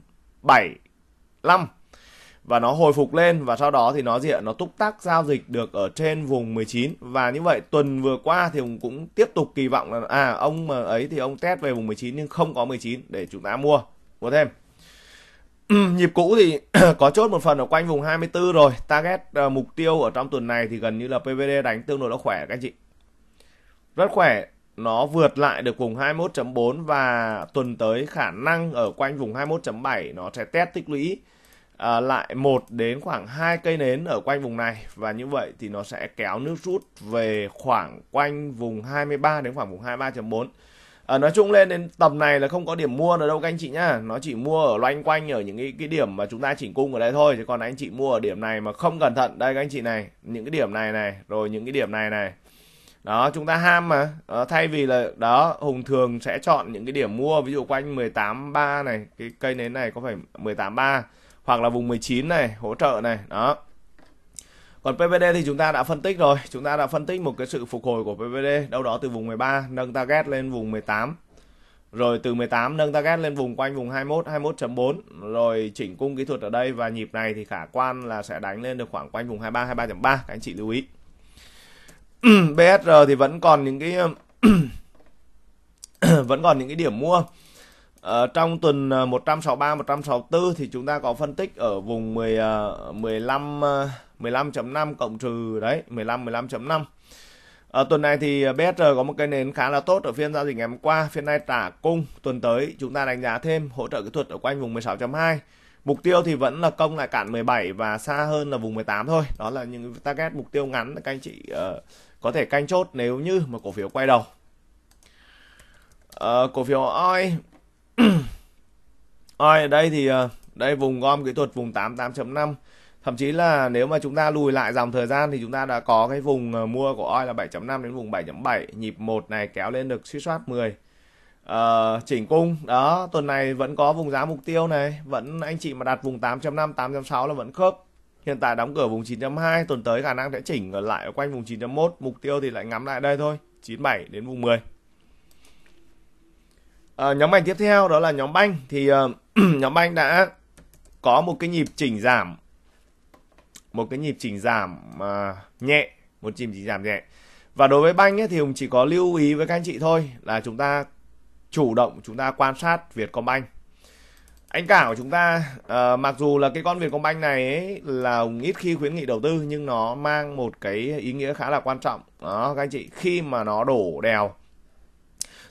và nó hồi phục lên và sau đó thì nó diện nó túc tác giao dịch được ở trên vùng 19 và như vậy tuần vừa qua thì cũng, cũng tiếp tục kỳ vọng là à ông mà ấy thì ông test về vùng 19 nhưng không có 19 để chúng ta mua mua thêm Ừ, nhịp cũ thì có chốt một phần ở quanh vùng 24 rồi. Target uh, mục tiêu ở trong tuần này thì gần như là PVD đánh tương đối là khỏe các anh chị. Rất khỏe, nó vượt lại được vùng 21.4 và tuần tới khả năng ở quanh vùng 21.7 nó sẽ test tích lũy uh, lại một đến khoảng hai cây nến ở quanh vùng này và như vậy thì nó sẽ kéo nước rút về khoảng quanh vùng 23 đến khoảng vùng 23.4 à, nói chung lên đến tầm này là không có điểm mua ở đâu các anh chị nhá nó chỉ mua ở loanh quanh ở những cái, cái điểm mà chúng ta chỉnh cung ở đây thôi chứ còn anh chị mua ở điểm này mà không cẩn thận đây các anh chị này những cái điểm này này rồi những cái điểm này này đó chúng ta ham mà à, thay vì là đó hùng thường sẽ chọn những cái điểm mua ví dụ quanh 183 này cái cây nến này có phải 183 hoặc là vùng 19 này hỗ trợ này đó còn PVD thì chúng ta đã phân tích rồi, chúng ta đã phân tích một cái sự phục hồi của PVD đâu đó từ vùng 13 nâng target lên vùng 18. Rồi từ 18 nâng target lên vùng quanh vùng 21, 21.4 Rồi chỉnh cung kỹ thuật ở đây và nhịp này thì khả quan là sẽ đánh lên được khoảng quanh vùng 23, 23.3 Các anh chị lưu ý BSR thì vẫn còn những cái vẫn còn những cái điểm mua Ờ, trong tuần 163 ờ, 164 thì chúng ta có phân tích ở vùng 10 15 ờ, 15.5 cộng trừ đấy 15 15.5 ở tuần này thì ờ, BSR có một cái nến khá là tốt ở phiên giao dịch ngày hôm qua, phiên nay trả cung, tuần tới chúng ta đánh giá thêm hỗ trợ kỹ thuật ở quanh vùng 16.2. Mục tiêu thì vẫn là công lại cản 17 và xa hơn là vùng 18 thôi. Đó là những target mục tiêu ngắn các anh chị uh, có thể canh chốt nếu như mà cổ phiếu quay đầu. Uh, cổ phiếu OI OI ở đây thì uh, đây vùng gom kỹ thuật vùng 88.5 thậm chí là nếu mà chúng ta lùi lại dòng thời gian thì chúng ta đã có cái vùng ờ, mua của oi là 7.5 đến vùng 7.7 nhịp 1 này kéo lên được suy soát 10 uh, ờ, chỉnh cung đó tuần này vẫn có vùng giá mục tiêu này vẫn anh chị mà đặt vùng 8.5 8.6 là vẫn khớp hiện tại đóng cửa vùng 9.2 tuần tới khả năng sẽ chỉnh ở lại ở quanh vùng 9.1 mục tiêu thì lại ngắm lại đây thôi 97 đến vùng 10 À, ờ, nhóm ngành tiếp theo đó là nhóm banh thì uh, nhóm banh đã có một cái nhịp chỉnh giảm một cái nhịp chỉnh giảm à, nhẹ một nhịp chỉnh giảm nhẹ và đối với banh ấy, thì hùng chỉ có lưu ý với các anh chị thôi là chúng ta chủ động chúng ta quan sát Vietcombank anh cả của chúng ta à, mặc dù là cái con Vietcombank này ấy, là hùng ít khi khuyến nghị đầu tư nhưng nó mang một cái ý nghĩa khá là quan trọng đó các anh chị khi mà nó đổ đèo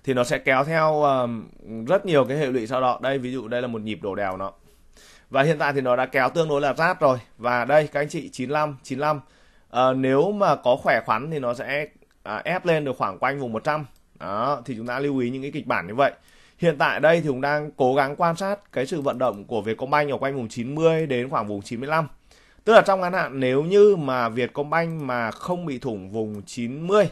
thì nó sẽ kéo theo um, rất nhiều cái hệ lụy sau đó đây ví dụ đây là một nhịp đổ đèo nó và hiện tại thì nó đã kéo tương đối là rát rồi và đây các anh chị 95 95 à, nếu mà có khỏe khoắn thì nó sẽ à, ép lên được khoảng quanh vùng 100 đó thì chúng ta lưu ý những cái kịch bản như vậy hiện tại đây thì chúng đang cố gắng quan sát cái sự vận động của Vietcombank ở quanh vùng 90 đến khoảng vùng 95 tức là trong ngắn hạn nếu như mà Vietcombank mà không bị thủng vùng 90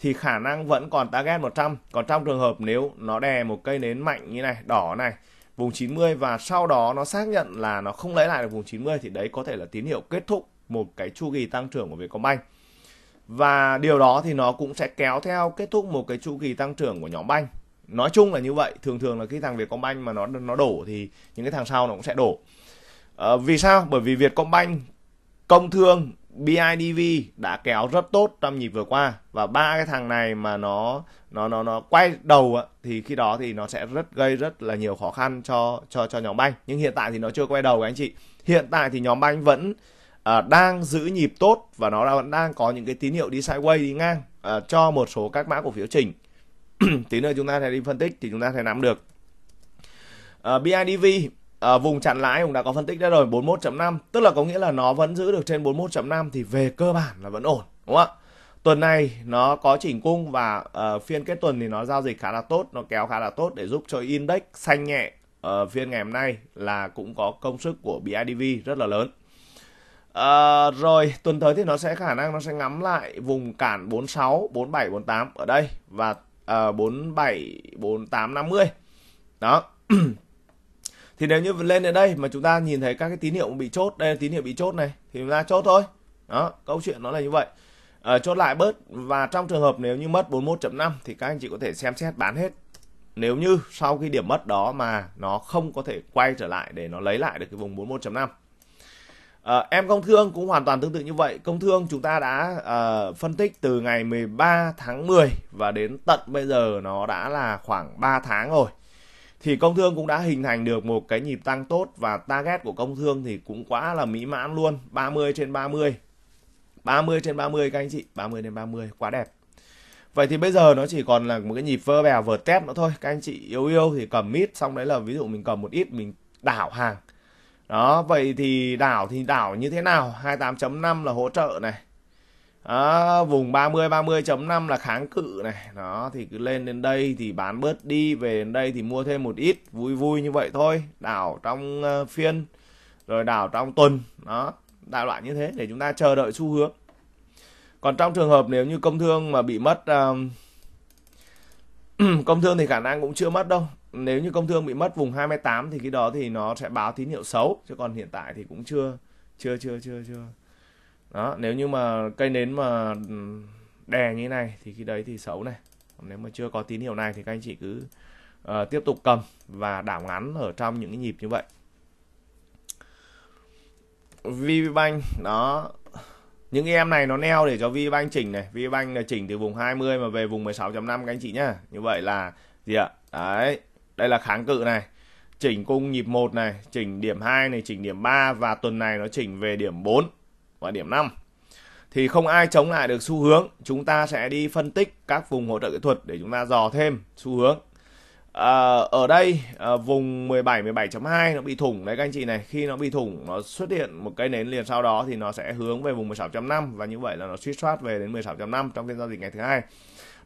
thì khả năng vẫn còn target 100 còn trong trường hợp nếu nó đè một cây nến mạnh như này đỏ này vùng 90 và sau đó nó xác nhận là nó không lấy lại được vùng 90 thì đấy có thể là tín hiệu kết thúc một cái chu kỳ tăng trưởng của Vietcombank. Và điều đó thì nó cũng sẽ kéo theo kết thúc một cái chu kỳ tăng trưởng của nhóm banh. Nói chung là như vậy, thường thường là cái thằng Vietcombank mà nó nó đổ thì những cái thằng sau nó cũng sẽ đổ. À, vì sao? Bởi vì Vietcombank, Công Thương, BIDV đã kéo rất tốt trong nhịp vừa qua và ba cái thằng này mà nó nó nó nó quay đầu thì khi đó thì nó sẽ rất gây rất là nhiều khó khăn cho cho cho nhóm banh nhưng hiện tại thì nó chưa quay đầu các anh chị hiện tại thì nhóm banh vẫn à, đang giữ nhịp tốt và nó vẫn đang có những cái tín hiệu đi sideways đi ngang à, cho một số các mã cổ phiếu chỉnh tí nữa chúng ta sẽ đi phân tích thì chúng ta sẽ nắm được à, BIDV à, vùng chặn lãi cũng đã có phân tích đã rồi 41.5 tức là có nghĩa là nó vẫn giữ được trên 41.5 thì về cơ bản là vẫn ổn đúng không ạ tuần này nó có chỉnh cung và uh, phiên kết tuần thì nó giao dịch khá là tốt nó kéo khá là tốt để giúp cho index xanh nhẹ ở ờ, uh, phiên ngày hôm nay là cũng có công sức của BIDV rất là lớn À, rồi tuần tới thì nó sẽ khả năng nó sẽ ngắm lại vùng cản 46, 47, 48 ở đây và à, 47, 48, 50. Đó. thì nếu như lên đến đây mà chúng ta nhìn thấy các cái tín hiệu bị chốt đây là tín hiệu bị chốt này thì chúng ta chốt thôi đó câu chuyện nó là như vậy à, chốt lại bớt và trong trường hợp nếu như mất 41.5 thì các anh chị có thể xem xét bán hết nếu như sau khi điểm mất đó mà nó không có thể quay trở lại để nó lấy lại được cái vùng 41.5 À, ờ, em công thương cũng hoàn toàn tương tự như vậy. Công thương chúng ta đã à, phân tích từ ngày 13 tháng 10 và đến tận bây giờ nó đã là khoảng 3 tháng rồi thì công thương cũng đã hình thành được một cái nhịp tăng tốt và target của công thương thì cũng quá là mỹ mãn luôn 30 trên 30 30 trên 30 các anh chị 30 đến 30 quá đẹp Vậy thì bây giờ nó chỉ còn là một cái nhịp vơ bèo vượt tép nữa thôi Các anh chị yêu yêu thì cầm mít Xong đấy là ví dụ mình cầm một ít mình đảo hàng Đó vậy thì đảo thì đảo như thế nào 28.5 là hỗ trợ này đó, vùng 30 30.5 là kháng cự này nó thì cứ lên đến đây thì bán bớt đi về đến đây thì mua thêm một ít vui vui như vậy thôi đảo trong ờ, phiên rồi đảo trong tuần đó đại loại như thế để chúng ta chờ đợi xu hướng còn trong trường hợp nếu như công thương mà bị mất uh, công thương thì khả năng cũng chưa mất đâu nếu như công thương bị mất vùng 28 thì cái đó thì nó sẽ báo tín hiệu xấu chứ còn hiện tại thì cũng chưa chưa chưa chưa chưa đó nếu như mà cây nến mà ừ, đè như thế này thì khi đấy thì xấu này nếu mà chưa có tín hiệu này thì các anh chị cứ uh, tiếp tục cầm và đảo ngắn ở trong những cái nhịp như vậy VBank đó những cái em này nó neo để cho VBank chỉnh này VBank là chỉnh từ vùng 20 mà về vùng 16.5 các anh chị nhá như vậy là gì ạ đấy đây là kháng cự này chỉnh cung nhịp 1 này chỉnh điểm 2 này chỉnh điểm 3 và tuần này nó chỉnh về điểm 4 và điểm 5 thì không ai chống lại được xu hướng chúng ta sẽ đi phân tích các vùng hỗ trợ kỹ thuật để chúng ta dò thêm xu hướng à, ở đây à, vùng 17 17.2 nó bị thủng đấy các anh chị này khi nó bị thủng nó xuất hiện một cái nến liền sau đó thì nó sẽ hướng về vùng 16.5 và như vậy là nó suýt soát về đến 16.5 trong phiên giao dịch ngày thứ hai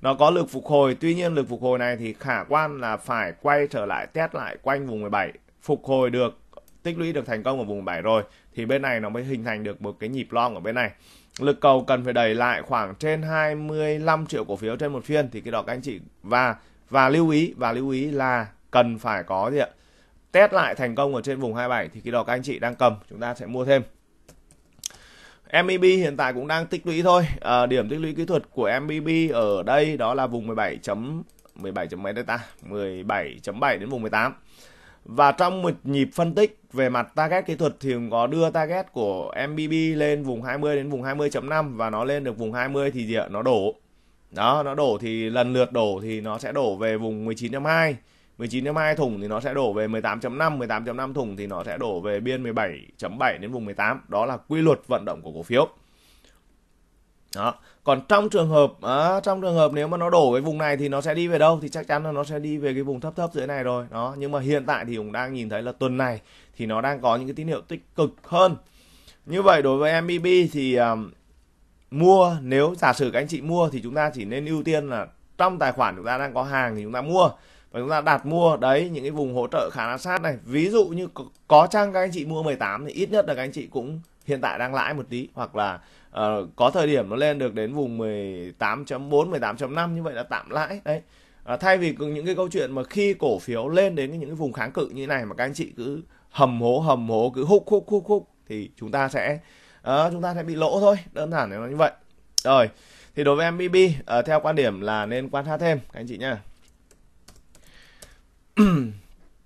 nó có lực phục hồi tuy nhiên lực phục hồi này thì khả quan là phải quay trở lại test lại quanh vùng 17 phục hồi được tích lũy được thành công ở vùng 7 rồi thì bên này nó mới hình thành được một cái nhịp long ở bên này lực cầu cần phải đẩy lại khoảng trên 25 triệu cổ phiếu trên một phiên thì cái đó các anh chị và và lưu ý và lưu ý là cần phải có gì ạ test lại thành công ở trên vùng 27 thì cái đó các anh chị đang cầm chúng ta sẽ mua thêm MBB e hiện tại cũng đang tích lũy thôi à, điểm tích lũy kỹ thuật của MBB e ở đây đó là vùng 17 17 chấm mấy đây ta 17.7 đến vùng 18 và trong một nhịp phân tích về mặt target kỹ thuật thì có đưa target của MBB lên vùng 20 đến vùng 20.5 và nó lên được vùng 20 thì gì ạ? Nó đổ. Đó, nó đổ thì lần lượt đổ thì nó sẽ đổ về vùng 19.2. 19.2 thùng thì nó sẽ đổ về 18.5, 18.5 thùng thì nó sẽ đổ về biên 17.7 đến vùng 18. Đó là quy luật vận động của cổ phiếu. Đó còn trong trường hợp à, trong trường hợp nếu mà nó đổ cái vùng này thì nó sẽ đi về đâu thì chắc chắn là nó sẽ đi về cái vùng thấp thấp dưới này rồi đó nhưng mà hiện tại thì cũng đang nhìn thấy là tuần này thì nó đang có những cái tín hiệu tích cực hơn như vậy đối với MBB thì um, mua nếu giả sử các anh chị mua thì chúng ta chỉ nên ưu tiên là trong tài khoản chúng ta đang có hàng thì chúng ta mua và chúng ta đặt mua đấy những cái vùng hỗ trợ khả năng sát này ví dụ như có, có chăng các anh chị mua 18 thì ít nhất là các anh chị cũng hiện tại đang lãi một tí hoặc là uh, có thời điểm nó lên được đến vùng 18.4 18.5 như vậy là tạm lãi đấy à, thay vì những cái câu chuyện mà khi cổ phiếu lên đến những cái vùng kháng cự như này mà các anh chị cứ hầm hố hầm hố cứ húc húc húc húc thì chúng ta sẽ uh, chúng ta sẽ bị lỗ thôi đơn giản là như vậy rồi thì đối với MBB uh, theo quan điểm là nên quan sát thêm các anh chị nhá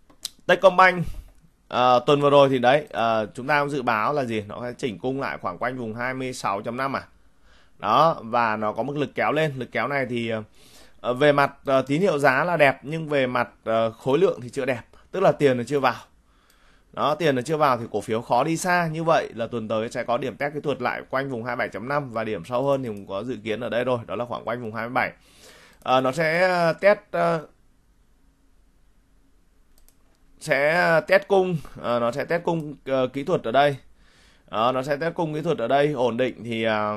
Techcombank À, tuần vừa rồi thì đấy à, chúng ta cũng dự báo là gì nó sẽ chỉnh cung lại khoảng quanh vùng 26.5 à đó và nó có mức lực kéo lên lực kéo này thì à, về mặt à, tín hiệu giá là đẹp nhưng về mặt à, khối lượng thì chưa đẹp tức là tiền nó chưa vào đó tiền nó chưa vào thì cổ phiếu khó đi xa như vậy là tuần tới sẽ có điểm test kỹ thuật lại quanh vùng 27.5 và điểm sâu hơn thì cũng có dự kiến ở đây rồi đó là khoảng quanh vùng 27 à, nó sẽ test uh, sẽ ờ, test cung à, nó sẽ test cung uh, kỹ thuật ở đây à, nó sẽ test cung kỹ thuật ở đây ổn định thì à,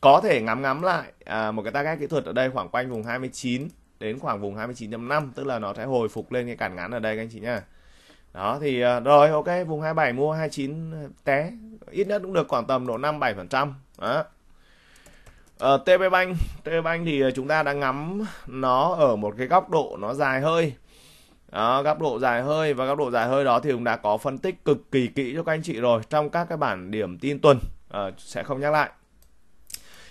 có thể ngắm ngắm lại à, một cái target kỹ thuật ở đây khoảng quanh vùng 29 đến khoảng vùng 29.5 tức là nó sẽ hồi phục lên cái cản ngắn ở đây các anh chị nhá đó thì rồi ok vùng 27 mua 29 té ít nhất cũng được khoảng tầm độ 5 7 phần trăm đó Uh, TP Bank, TP Bank thì chúng ta đã ngắm nó ở một cái góc độ nó dài hơi đó, góc độ dài hơi và góc độ dài hơi đó thì cũng đã có phân tích cực kỳ kỹ cho các anh chị rồi trong các cái bản điểm tin tuần à, sẽ không nhắc lại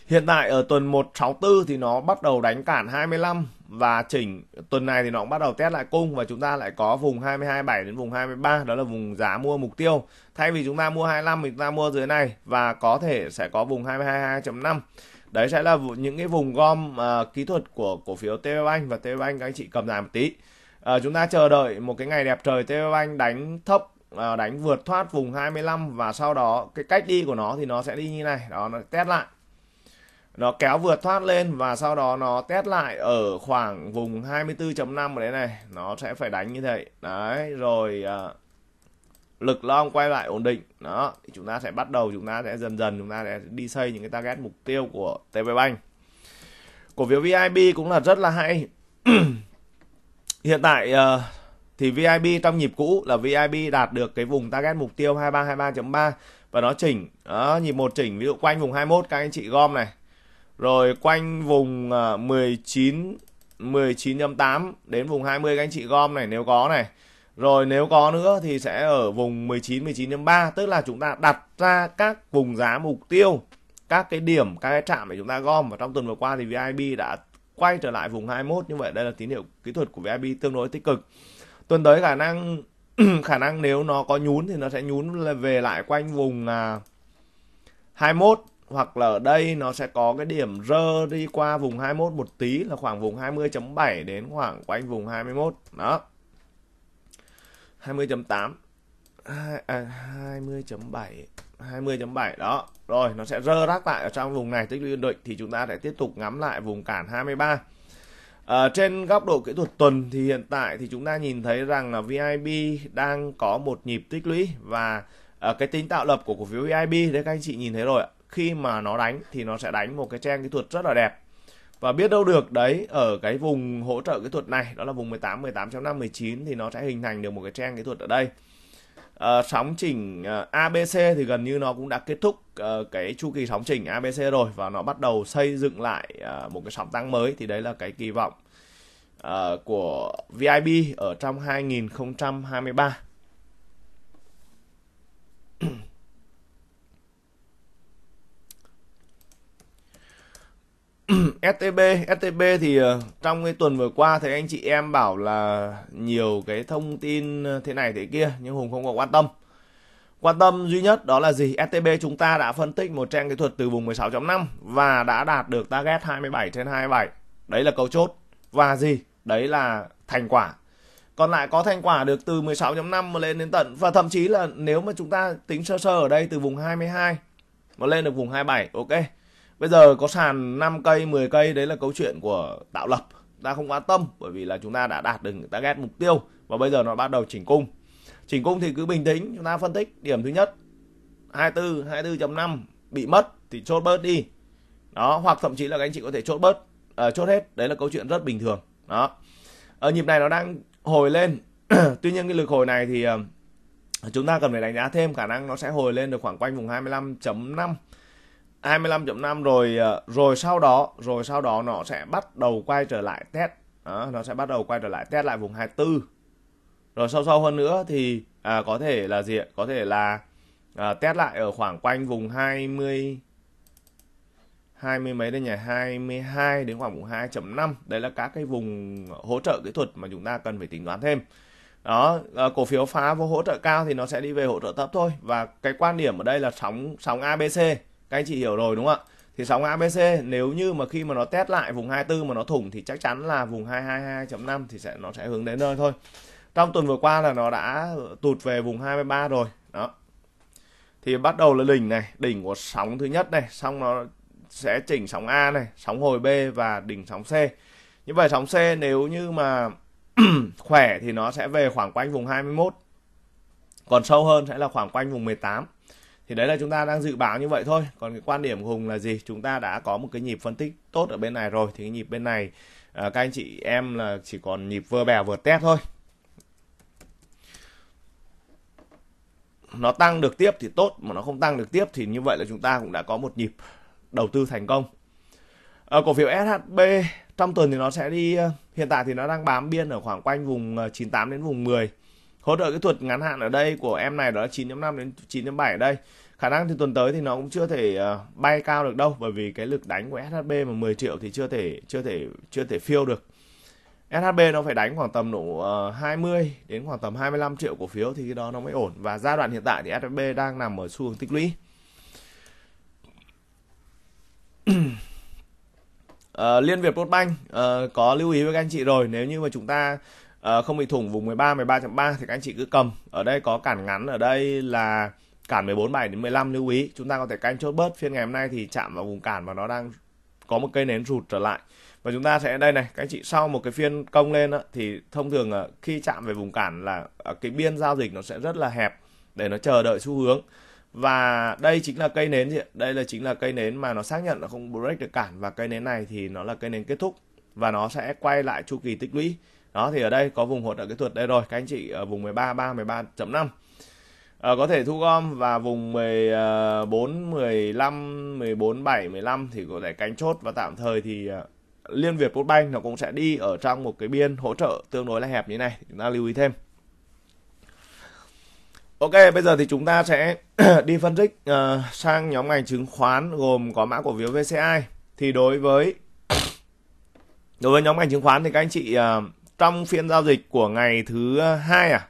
hiện tại ở tuần 164 thì nó bắt đầu đánh cản 25 và chỉnh tuần này thì nó cũng bắt đầu test lại cung và chúng ta lại có vùng 227 đến vùng 23 đó là vùng giá mua mục tiêu thay vì chúng ta mua 25 thì chúng ta mua dưới này và có thể sẽ có vùng 222.5 đấy sẽ là những cái vùng gom uh, kỹ thuật của cổ phiếu TP Bank và TP Bank các anh chị cầm dài một tí À, chúng ta chờ đợi một cái ngày đẹp trời Tây Anh đánh thấp à, đánh vượt thoát vùng 25 và sau đó cái cách đi của nó thì nó sẽ đi như này đó nó test lại nó kéo vượt thoát lên và sau đó nó test lại ở khoảng vùng 24.5 ở đấy này nó sẽ phải đánh như thế đấy rồi à, lực long quay lại ổn định đó chúng ta sẽ bắt đầu chúng ta sẽ dần dần chúng ta sẽ đi xây những cái target mục tiêu của TP Bank cổ phiếu VIB cũng là rất là hay hiện tại uh, thì VIP trong nhịp cũ là VIP đạt được cái vùng target mục tiêu 2323.3 và nó chỉnh đó, nhịp một chỉnh ví dụ quanh vùng 21 các anh chị gom này rồi quanh vùng 19 ờ, 19.8 đến vùng 20 các anh chị gom này nếu có này rồi nếu có nữa thì sẽ ở vùng 19 19.3 tức là chúng ta đặt ra các vùng giá mục tiêu các cái điểm các cái trạm để chúng ta gom và trong tuần vừa qua thì VIP đã quay trở lại vùng 21 như vậy đây là tín hiệu kỹ thuật của VIP tương đối tích cực tuần tới khả năng khả năng nếu nó có nhún thì nó sẽ nhún về lại quanh vùng là 21 hoặc là ở đây nó sẽ có cái điểm rơ đi qua vùng 21 một tí là khoảng vùng 20.7 đến khoảng quanh vùng 21 đó 20.8 20.7 20.7 đó rồi nó sẽ rơ rác lại ở trong vùng này tích lũy ổn định thì chúng ta sẽ tiếp tục ngắm lại vùng cản 23 ở ờ, trên góc độ kỹ thuật tuần thì hiện tại thì chúng ta nhìn thấy rằng là VIB đang có một nhịp tích lũy và ở ờ, cái tính tạo lập của cổ phiếu VIB đấy các anh chị nhìn thấy rồi khi mà nó đánh thì nó sẽ đánh một cái trang kỹ thuật rất là đẹp và biết đâu được đấy ở cái vùng hỗ trợ kỹ thuật này đó là vùng 18 18.5 19 thì nó sẽ hình thành được một cái trang kỹ thuật ở đây uh, sóng chỉnh uh, ờ, ABC thì gần như nó cũng đã kết thúc uh, cái chu kỳ sóng chỉnh ABC rồi và nó bắt đầu xây dựng lại uh, một cái sóng tăng mới thì đấy là cái kỳ vọng uh, của VIB ở trong 2023. STB, STB thì ờ, trong cái tuần vừa qua thì anh chị em bảo là nhiều cái thông tin ờ, thế này thế kia nhưng Hùng không có quan tâm. Quan tâm duy nhất đó là gì? STB chúng ta đã phân tích một trang kỹ thuật từ vùng 16.5 và đã đạt được target 27 trên 27. Đấy là câu chốt. Và gì? Đấy là thành quả. Còn lại có thành quả được từ 16.5 mà lên đến tận và thậm chí là nếu mà chúng ta tính sơ sơ ở đây từ vùng 22 mà lên được vùng 27, ok Bây giờ có sàn 5 cây, 10 cây đấy là câu chuyện của tạo lập. Ta không quan tâm bởi vì là chúng ta đã đạt được ta ghét mục tiêu và bây giờ nó bắt đầu chỉnh cung. Chỉnh cung thì cứ bình tĩnh, chúng ta phân tích điểm thứ nhất 24, 24.5 bị mất thì chốt bớt đi. Đó, hoặc thậm chí là các anh chị có thể chốt bớt, à, chốt hết, đấy là câu chuyện rất bình thường. Đó. Ở ờ, nhịp này nó đang hồi lên. Tuy nhiên cái lực hồi này thì ờ, chúng ta cần phải đánh giá thêm khả năng nó sẽ hồi lên được khoảng quanh vùng 25.5 25.5 rồi ờ, rồi sau đó rồi sau đó nó sẽ bắt đầu quay trở lại test đó, nó sẽ bắt đầu quay trở lại test lại vùng 24 rồi sau sau hơn nữa thì à, có thể là gì ạ có thể là à, test lại ở khoảng quanh vùng 20 20 mấy đây nhỉ 22 đến khoảng vùng 2.5 đấy là các cái vùng hỗ trợ kỹ thuật mà chúng ta cần phải tính toán thêm đó à, cổ phiếu phá vô hỗ trợ cao thì nó sẽ đi về hỗ trợ thấp thôi và cái quan điểm ở đây là sóng sóng ABC các anh chị hiểu rồi đúng không ạ? Thì sóng ABC nếu như mà khi mà nó test lại vùng 24 mà nó thủng thì chắc chắn là vùng 222.5 thì sẽ nó sẽ hướng đến nơi thôi. Trong tuần vừa qua là nó đã tụt về vùng 23 rồi. Đó. Thì bắt đầu là đỉnh này, đỉnh của sóng thứ nhất này, xong nó sẽ chỉnh sóng A này, sóng hồi B và đỉnh sóng C. Như vậy sóng C nếu như mà khỏe thì nó sẽ về khoảng quanh vùng 21. Còn sâu hơn sẽ là khoảng quanh vùng 18 thì đấy là chúng ta đang dự báo như vậy thôi còn cái quan điểm của hùng là gì chúng ta đã có một cái nhịp phân tích tốt ở bên này rồi thì cái nhịp bên này à, các anh chị em là chỉ còn nhịp vừa bè vừa test thôi nó tăng được tiếp thì tốt mà nó không tăng được tiếp thì như vậy là chúng ta cũng đã có một nhịp đầu tư thành công ở ờ, cổ phiếu SHB trong tuần thì nó sẽ đi ờ, hiện tại thì nó đang bám biên ở khoảng quanh vùng 98 ờ, đến vùng 10 hỗ trợ kỹ thuật ngắn hạn ở đây của em này đó là 9.5 đến 9.7 ở đây khả năng thì tuần tới thì nó cũng chưa thể ờ, bay cao được đâu bởi vì cái lực đánh của SHB mà 10 triệu thì chưa thể chưa thể chưa thể phiêu được SHB nó phải đánh khoảng tầm độ uh, ờ, 20 đến khoảng tầm 25 triệu cổ phiếu thì cái đó nó mới ổn và giai đoạn hiện tại thì SHB đang nằm ở xu hướng tích lũy Uh, Liên Việt Postbank uh, có lưu ý với các anh chị rồi nếu như mà chúng ta à, không bị thủng vùng 13 13.3 thì các anh chị cứ cầm ở đây có cản ngắn ở đây là cản 14 7 đến 15 lưu ý chúng ta có thể canh chốt bớt phiên ngày hôm nay thì chạm vào vùng cản và nó đang có một cây nến rụt trở lại và chúng ta sẽ đây này các anh chị sau một cái phiên công lên đó, thì thông thường ờ, khi chạm về vùng cản là ờ, cái biên giao dịch nó sẽ rất là hẹp để nó chờ đợi xu hướng và đây chính là cây nến gì đây là chính là cây nến mà nó xác nhận là không break được cản và cây nến này thì nó là cây nến kết thúc và nó sẽ quay lại chu kỳ tích lũy đó thì ở đây có vùng hỗ trợ kỹ thuật đây rồi các anh chị ở vùng 13 3 13 5 à, có thể thu gom và vùng 14 15 14 7 15 thì có thể cánh chốt và tạm thời thì ờ, Liên Việt Postbank nó cũng sẽ đi ở trong một cái biên hỗ trợ tương đối là hẹp như này chúng ta lưu ý thêm Ok, bây giờ thì chúng ta sẽ đi phân tích uh, sang nhóm ngành chứng khoán gồm có mã cổ phiếu VCI. Thì đối với đối với nhóm ngành chứng khoán thì các anh chị uh, trong phiên giao dịch của ngày thứ hai à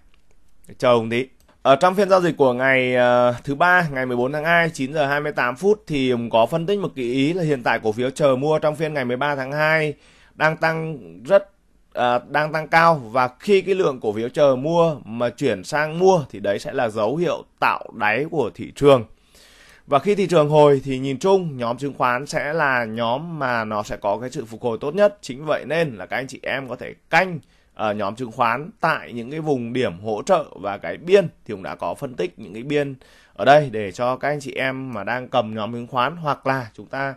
chờ một tí ở trong phiên giao dịch của ngày uh, thứ ba ngày 14 tháng 2 9 giờ 28 phút thì có phân tích một cái ý là hiện tại cổ phiếu chờ mua trong phiên ngày 13 tháng 2 đang tăng rất uh, đang tăng cao và khi cái lượng cổ phiếu chờ mua mà chuyển sang mua thì đấy sẽ là dấu hiệu tạo đáy của thị trường. Và khi thị trường hồi thì nhìn chung nhóm chứng khoán sẽ là nhóm mà nó sẽ có cái sự phục hồi tốt nhất. Chính vậy nên là các anh chị em có thể canh ở nhóm chứng khoán tại những cái vùng điểm hỗ trợ và cái biên thì cũng đã có phân tích những cái biên ở đây để cho các anh chị em mà đang cầm nhóm chứng khoán hoặc là chúng ta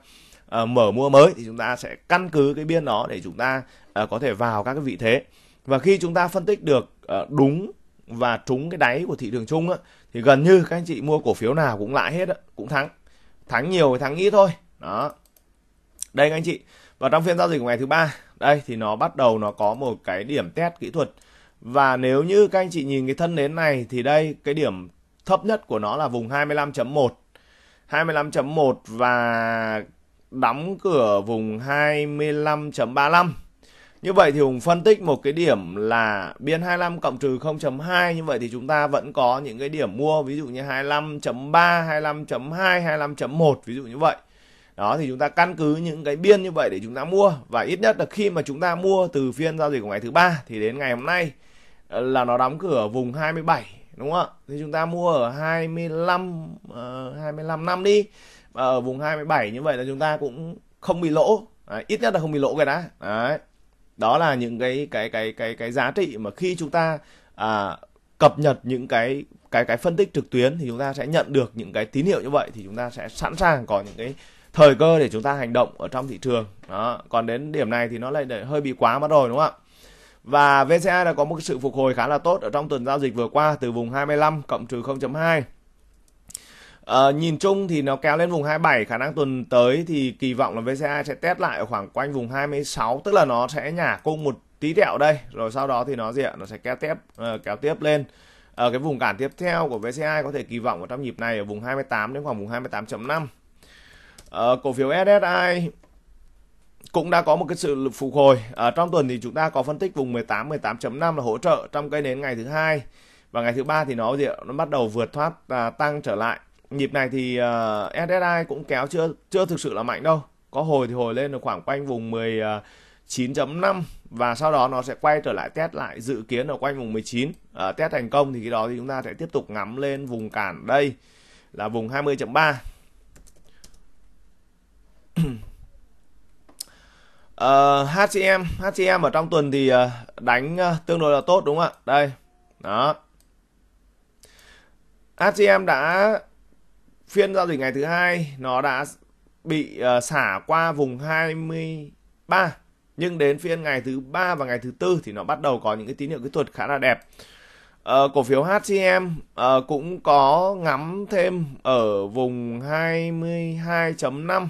uh, mở mua mới thì chúng ta sẽ căn cứ cái biên đó để chúng ta uh, có thể vào các cái vị thế. Và khi chúng ta phân tích được uh, đúng và trúng cái đáy của thị trường chung á, thì gần như các anh chị mua cổ phiếu nào cũng lãi hết cũng thắng. Thắng nhiều thì thắng ít thôi. Đó. Đây các anh chị, và trong phiên giao dịch của ngày thứ ba, đây thì nó bắt đầu nó có một cái điểm test kỹ thuật. Và nếu như các anh chị nhìn cái thân nến này thì đây cái điểm thấp nhất của nó là vùng 25.1. 25.1 và đóng cửa vùng 25.35 như vậy thì Hùng phân tích một cái điểm là biên 25 cộng trừ 0.2 như vậy thì chúng ta vẫn có những cái điểm mua ví dụ như 25.3, 25.2, 25.1 ví dụ như vậy. Đó thì chúng ta căn cứ những cái biên như vậy để chúng ta mua và ít nhất là khi mà chúng ta mua từ phiên giao dịch của ngày thứ ba thì đến ngày hôm nay ờ, là nó đóng cửa ở vùng 27 đúng không ạ? Thì chúng ta mua ở 25 uh, 25 năm đi. Và ở vùng 27 như vậy là chúng ta cũng không bị lỗ. Đấy, ít nhất là không bị lỗ cái đã. Đấy đó là những cái cái cái cái cái giá trị mà khi chúng ta à, cập nhật những cái cái cái phân tích trực tuyến thì chúng ta sẽ nhận được những cái tín hiệu như vậy thì chúng ta sẽ sẵn sàng có những cái thời cơ để chúng ta hành động ở trong thị trường đó còn đến điểm này thì nó lại hơi bị quá mất rồi đúng không ạ và VCA đã có một sự phục hồi khá là tốt ở trong tuần giao dịch vừa qua từ vùng 25 cộng trừ 0.2 À, nhìn chung thì nó kéo lên vùng 27 khả năng tuần tới thì kỳ vọng là VCA sẽ test lại ở khoảng quanh vùng 26 tức là nó sẽ nhả cung một tí tẹo đây rồi sau đó thì nó gì ạ nó sẽ kéo tiếp uh, kéo tiếp lên ở ờ, uh, cái vùng cản tiếp theo của vci có thể kỳ vọng ở trong nhịp này ở vùng 28 đến khoảng vùng 28.5 uh, cổ phiếu SSI cũng đã có một cái sự phục hồi ở uh, trong tuần thì chúng ta có phân tích vùng 18 18.5 là hỗ trợ trong cây nến ngày thứ hai và ngày thứ ba thì nó gì ạ? nó bắt đầu vượt thoát uh, tăng trở lại nhịp này thì uh, ờ, SSI cũng kéo chưa chưa thực sự là mạnh đâu có hồi thì hồi lên được khoảng quanh vùng 19.5 ờ, và sau đó nó sẽ quay trở lại test lại dự kiến ở quanh vùng 19 uh, ờ, test thành công thì cái đó thì chúng ta sẽ tiếp tục ngắm lên vùng cản đây là vùng 20.3 Uh, HCM HCM ở trong tuần thì uh, đánh uh, tương đối là tốt đúng không ạ đây đó HCM đã phiên giao dịch ngày thứ hai nó đã bị uh, xả qua vùng 23 nhưng đến phiên ngày thứ ba và ngày thứ tư thì nó bắt đầu có những cái tín hiệu kỹ thuật khá là đẹp uh, cổ phiếu HCM uh, ờ, cũng có ngắm thêm ở vùng 22.5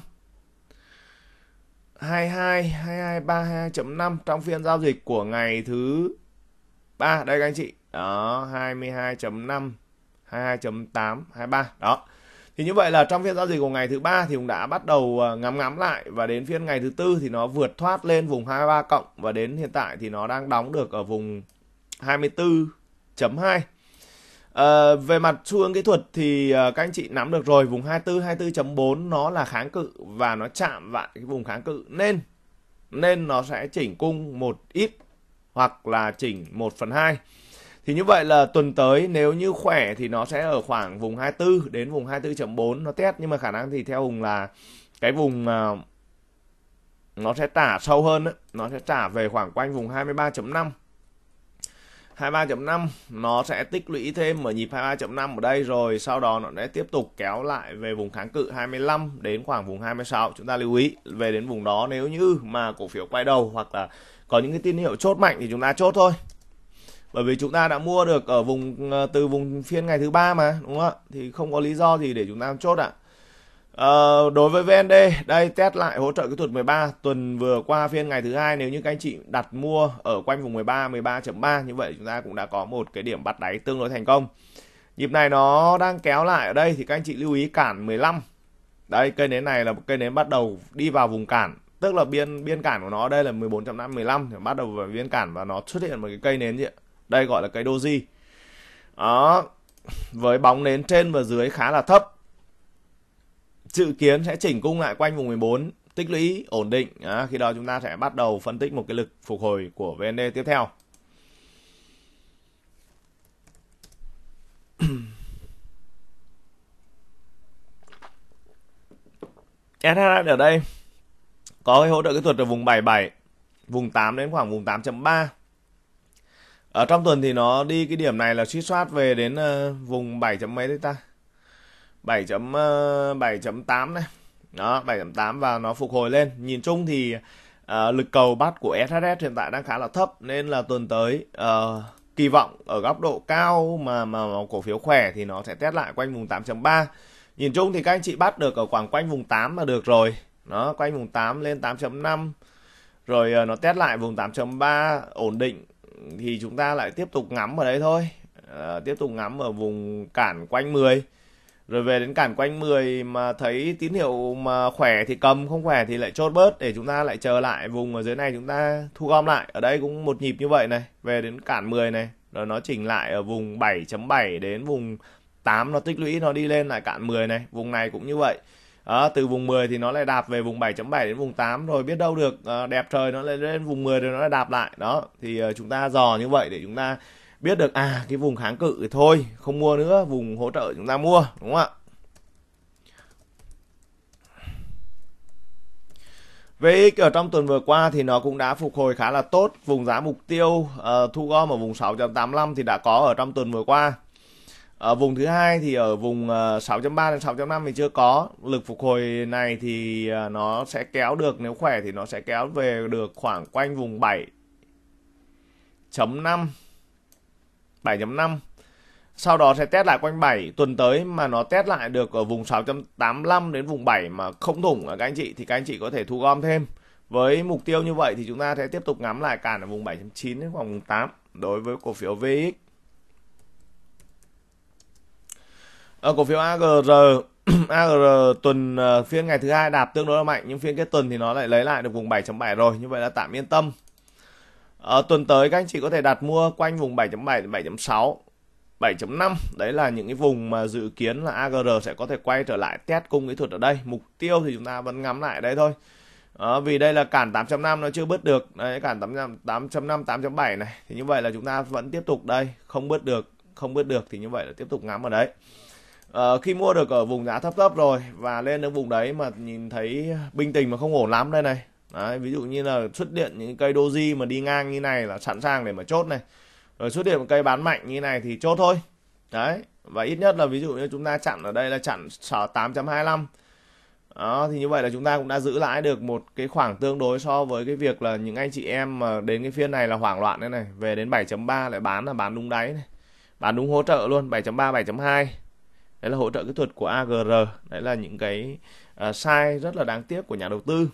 22 22 32.5 trong phiên giao dịch của ngày thứ ba đây các anh chị đó 22.5 22.8 23 đó thì như vậy là trong phiên giao dịch của ngày thứ ba thì cũng đã bắt đầu ờ, ngắm ngắm lại và đến phiên ngày thứ tư thì nó vượt thoát lên vùng 23 cộng và đến hiện tại thì nó đang đóng được ở vùng 24.2 À, ờ, về mặt xu hướng kỹ thuật thì ờ, các anh chị nắm được rồi vùng 24 24.4 nó là kháng cự và nó chạm vào cái vùng kháng cự nên nên nó sẽ chỉnh cung một ít hoặc là chỉnh 1 phần 2. Thì như vậy là tuần tới nếu như khỏe thì nó sẽ ở khoảng vùng 24 đến vùng 24.4 nó test nhưng mà khả năng thì theo Hùng là cái vùng à, nó sẽ trả sâu hơn nó sẽ trả về khoảng quanh vùng 23.5 23.5 nó sẽ tích lũy thêm ở nhịp 23.5 ở đây rồi sau đó nó sẽ tiếp tục kéo lại về vùng kháng cự 25 đến khoảng vùng 26 chúng ta lưu ý về đến vùng đó nếu như mà cổ phiếu quay đầu hoặc là có những cái tín hiệu chốt mạnh thì chúng ta chốt thôi bởi vì chúng ta đã mua được ở vùng ờ, từ vùng phiên ngày thứ ba mà đúng không ạ thì không có lý do gì để chúng ta chốt ạ à. đối với VND, đây test lại hỗ trợ kỹ thuật 13 tuần vừa qua phiên ngày thứ hai nếu như các anh chị đặt mua ở quanh vùng 13 13.3 như vậy chúng ta cũng đã có một cái điểm bắt đáy tương đối thành công. Nhịp này nó đang kéo lại ở đây thì các anh chị lưu ý cản 15. Đây cây nến này là một cây nến bắt đầu đi vào vùng cản, tức là biên biên cản của nó đây là 14 515 thì bắt đầu vào biên cản và nó xuất hiện một cái cây nến gì ạ? Đây gọi là cái doji. Đó. Với bóng nến trên và dưới khá là thấp. Dự kiến sẽ chỉnh cung lại quanh vùng 14, tích lũy ổn định. Đó. Khi đó chúng ta sẽ bắt đầu phân tích một cái lực phục hồi của VND tiếp theo. SHH ở đây có cái hỗ trợ kỹ thuật ở vùng 77, vùng 8 đến khoảng vùng 8.3 ở trong tuần thì nó đi cái điểm này là suy soát về đến uh, vùng 7 chấm mấy đấy ta 7 chấm uh, ờ, 7.8 này đó 7.8 và nó phục hồi lên nhìn chung thì uh, lực cầu bắt của SHS hiện tại đang khá là thấp nên là tuần tới uh, kỳ vọng ở góc độ cao mà, mà cổ phiếu khỏe thì nó sẽ test lại quanh vùng 8.3 nhìn chung thì các anh chị bắt được ở khoảng quanh vùng 8 là được rồi nó quanh vùng 8 lên 8.5 rồi nó test lại vùng 8.3 ổn định thì chúng ta lại tiếp tục ngắm ở đấy thôi à, tiếp tục ngắm ở vùng cản quanh 10 rồi về đến cản quanh 10 mà thấy tín hiệu mà khỏe thì cầm không khỏe thì lại chốt bớt để chúng ta lại chờ lại vùng ở dưới này chúng ta thu gom lại ở đây cũng một nhịp như vậy này về đến cản 10 này rồi nó chỉnh lại ở vùng 7.7 đến vùng 8 nó tích lũy nó đi lên lại cạn 10 này vùng này cũng như vậy à, từ vùng 10 thì nó lại đạp về vùng 7.7 đến vùng 8 rồi biết đâu được à, đẹp trời nó lại lên vùng 10 rồi nó lại đạp lại đó thì à, chúng ta dò như vậy để chúng ta biết được à cái vùng kháng cự thì thôi không mua nữa vùng hỗ trợ chúng ta mua đúng không ạ VX ở trong tuần vừa qua thì nó cũng đã phục hồi khá là tốt. Vùng giá mục tiêu uh, thu gom ở vùng 6.85 thì đã có ở trong tuần vừa qua ở vùng thứ hai thì ở vùng 6.3 ờ, đến 6.5 thì chưa có lực phục hồi này thì ờ, nó sẽ kéo được nếu khỏe thì nó sẽ kéo về được khoảng quanh vùng 7 7.5 7.5 sau đó sẽ test lại quanh 7 tuần tới mà nó test lại được ở vùng 685 đến vùng 7 mà không thủng các anh chị thì các anh chị có thể thu gom thêm với mục tiêu như vậy thì chúng ta sẽ tiếp tục ngắm lại cản ở vùng 7.9 đến khoảng vùng 8 đối với cổ phiếu VX Ở ờ, cổ phiếu AGR agr tuần ờ, phiên ngày thứ hai đạp tương đối là mạnh nhưng phiên kết tuần thì nó lại lấy lại được vùng 7.7 rồi như vậy là tạm yên tâm ở ờ, tuần tới các anh chị có thể đặt mua quanh vùng 7.7 7.6 7.5 đấy là những cái vùng mà dự kiến là AGR sẽ có thể quay trở lại test cung kỹ thuật ở đây mục tiêu thì chúng ta vẫn ngắm lại đây thôi à, vì đây là cản 8 năm nó chưa bứt được đấy cản 8.5 8.5 8.7 này thì như vậy là chúng ta vẫn tiếp tục đây không bứt được không bứt được thì như vậy là tiếp tục ngắm ở đấy uh, khi mua được ở vùng giá thấp thấp rồi và lên đến vùng đấy mà nhìn thấy bình tình mà không ổn lắm đây này đấy, ví dụ như là xuất hiện những cây doji mà đi ngang như này là sẵn sàng để mà chốt này rồi xuất hiện một cây bán mạnh như này thì chốt thôi đấy và ít nhất là ví dụ như chúng ta chặn ở đây là chặn sở 825 đó thì như vậy là chúng ta cũng đã giữ lãi được một cái khoảng tương đối so với cái việc là những anh chị em mà đến cái phiên này là hoảng loạn đây này về đến 7.3 lại bán là bán đúng đáy này bán đúng hỗ trợ luôn 7.3 7.2 đấy là hỗ trợ kỹ thuật của AGR đấy là những cái uh, sai rất là đáng tiếc của nhà đầu tư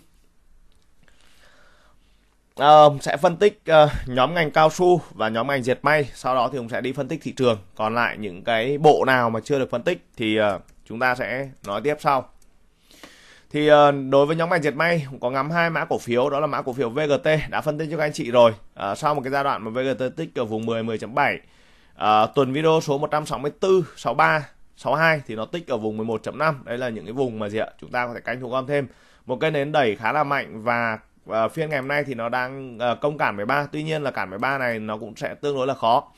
uh, sẽ phân tích uh, nhóm ngành cao su và nhóm ngành diệt may sau đó thì cũng sẽ đi phân tích thị trường còn lại những cái bộ nào mà chưa được phân tích thì uh, chúng ta sẽ nói tiếp sau thì uh, đối với nhóm ngành diệt may cũng có ngắm hai mã cổ phiếu đó là mã cổ phiếu VGT đã phân tích cho các anh chị rồi uh, sau một cái giai đoạn mà VGT tích ở vùng 10 10.7 uh, tuần video số 164 63 62 thì nó tích ở vùng 11.5 đấy là những cái vùng mà gì ạ chúng ta có thể canh thu gom thêm một cây nến đẩy khá là mạnh và uh, phiên ngày hôm nay thì nó đang uh, công cản 13 tuy nhiên là cản 13 này nó cũng sẽ tương đối là khó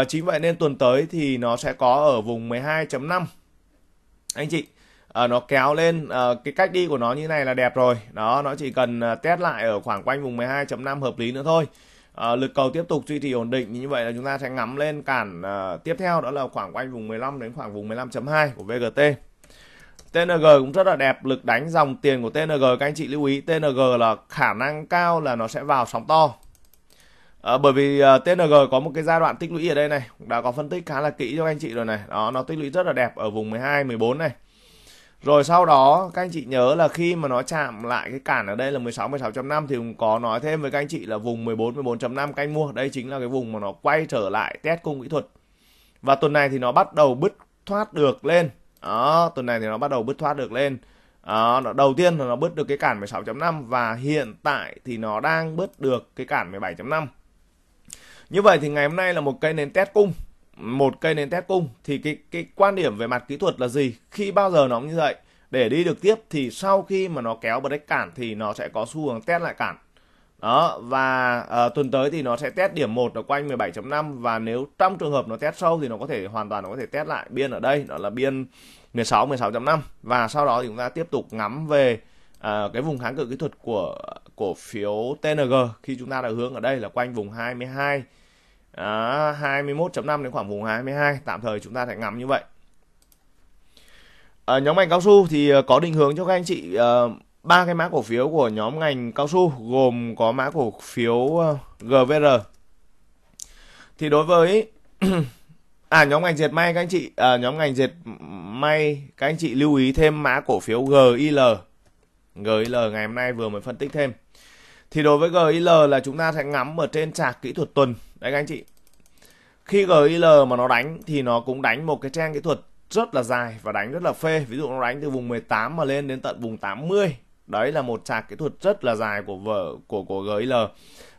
uh, chính vậy nên tuần tới thì nó sẽ có ở vùng 12.5 anh chị uh, nó kéo lên uh, cái cách đi của nó như này là đẹp rồi đó nó chỉ cần uh, test lại ở khoảng quanh vùng 12.5 hợp lý nữa thôi à, lực cầu tiếp tục duy trì ổn định như vậy là chúng ta sẽ ngắm lên cản à, tiếp theo đó là khoảng quanh vùng 15 đến khoảng vùng 15.2 của VGT TNG cũng rất là đẹp lực đánh dòng tiền của TNG các anh chị lưu ý TNG là khả năng cao là nó sẽ vào sóng to à, bởi vì uh, TNG có một cái giai đoạn tích lũy ở đây này đã có phân tích khá là kỹ cho các anh chị rồi này đó nó tích lũy rất là đẹp ở vùng 12 14 này rồi sau đó các anh chị nhớ là khi mà nó chạm lại cái cản ở đây là 16 16.5 thì cũng có nói thêm với các anh chị là vùng 14 14.5 anh mua. Đây chính là cái vùng mà nó quay trở lại test cung kỹ thuật. Và tuần này thì nó bắt đầu bứt thoát được lên. Đó, tuần này thì nó bắt đầu bứt thoát được lên. Đó, đầu tiên là nó bứt được cái cản 16.5 và hiện tại thì nó đang bứt được cái cản 17.5. Như vậy thì ngày hôm nay là một cây nền test cung một cây nền test cung thì cái cái quan điểm về mặt kỹ thuật là gì khi bao giờ nó như vậy để đi được tiếp thì sau khi mà nó kéo break cản thì nó sẽ có xu hướng test lại cản đó và à, tuần tới thì nó sẽ test điểm 1 ở quanh 17.5 và nếu trong trường hợp nó test sâu thì nó có thể hoàn toàn nó có thể test lại biên ở đây đó là biên 16 16.5 và sau đó thì chúng ta tiếp tục ngắm về à, cái vùng kháng cự kỹ thuật của cổ phiếu TNG khi chúng ta đã hướng ở đây là quanh vùng 22 đó, 21.5 đến khoảng vùng 22 tạm thời chúng ta sẽ ngắm như vậy ở ờ, nhóm ngành cao su thì ờ, có định hướng cho các anh chị ờ, ba uh, cái mã cổ phiếu của nhóm ngành cao su gồm có mã cổ phiếu GVR thì đối với à nhóm ngành dệt may các anh chị à, nhóm ngành dệt may các anh chị lưu ý thêm mã cổ phiếu GIL GIL ngày hôm nay vừa mới phân tích thêm thì đối với GIL là chúng ta sẽ ngắm ở trên chart kỹ thuật tuần Đấy các anh chị. Khi GIL mà nó đánh thì nó cũng đánh một cái trang kỹ thuật rất là dài và đánh rất là phê. Ví dụ nó đánh từ vùng 18 mà lên đến tận vùng 80. Đấy là một trạc kỹ thuật rất là dài của vợ của của GIL.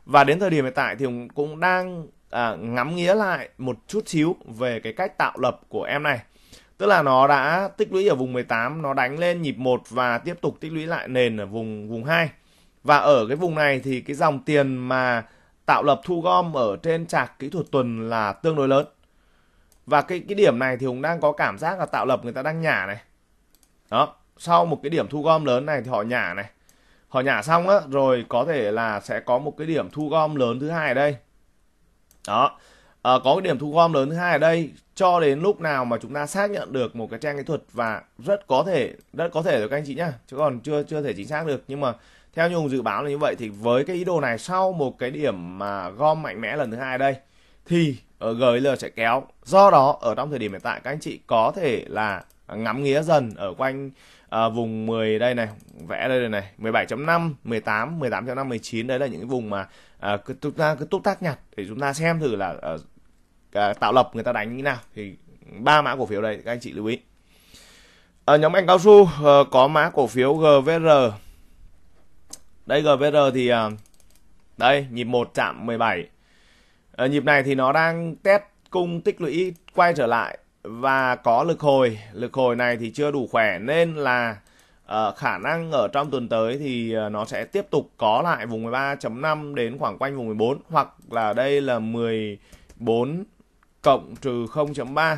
Và đến thời điểm hiện tại thì cũng đang à, ngắm nghĩa lại một chút xíu về cái cách tạo lập của em này. Tức là nó đã tích lũy ở vùng 18, nó đánh lên nhịp 1 và tiếp tục tích lũy lại nền ở vùng vùng 2. Và ở cái vùng này thì cái dòng tiền mà tạo lập thu gom ở trên trạc kỹ thuật tuần là tương đối lớn. Và cái cái điểm này thì Hùng đang có cảm giác là tạo lập người ta đang nhả này. Đó, sau một cái điểm thu gom lớn này thì họ nhả này. Họ nhả xong á, rồi có thể là sẽ có một cái điểm thu gom lớn thứ hai ở đây. Đó, à, có cái điểm thu gom lớn thứ hai ở đây cho đến lúc nào mà chúng ta xác nhận được một cái trang kỹ thuật và rất có thể rất có thể rồi các anh chị nhá chứ còn chưa chưa thể chính xác được nhưng mà theo như hùng dự báo là như vậy thì với cái ý đồ này sau một cái điểm mà gom mạnh mẽ lần thứ hai đây thì ở ờ, GL sẽ kéo do đó ở trong thời điểm hiện tại các anh chị có thể là ngắm nghía dần ở quanh à, vùng 10 đây này vẽ đây này 17.5 18 18.5 19 đấy là những cái vùng mà à, cứ, chúng ta cứ túc tác nhặt để chúng ta xem thử là à, tạo lập người ta đánh như nào thì ba mã cổ phiếu đây các anh chị lưu ý ở nhóm ngành cao su à, có mã cổ phiếu GVR đây GVR thì à, đây nhịp 1 chạm 17 ở ờ, nhịp này thì nó đang test cung tích lũy quay trở lại và có lực hồi lực hồi này thì chưa đủ khỏe nên là uh, khả năng ở trong tuần tới thì ờ, nó sẽ tiếp tục có lại vùng 13.5 đến khoảng quanh vùng 14 hoặc là đây là 14 cộng trừ 0.3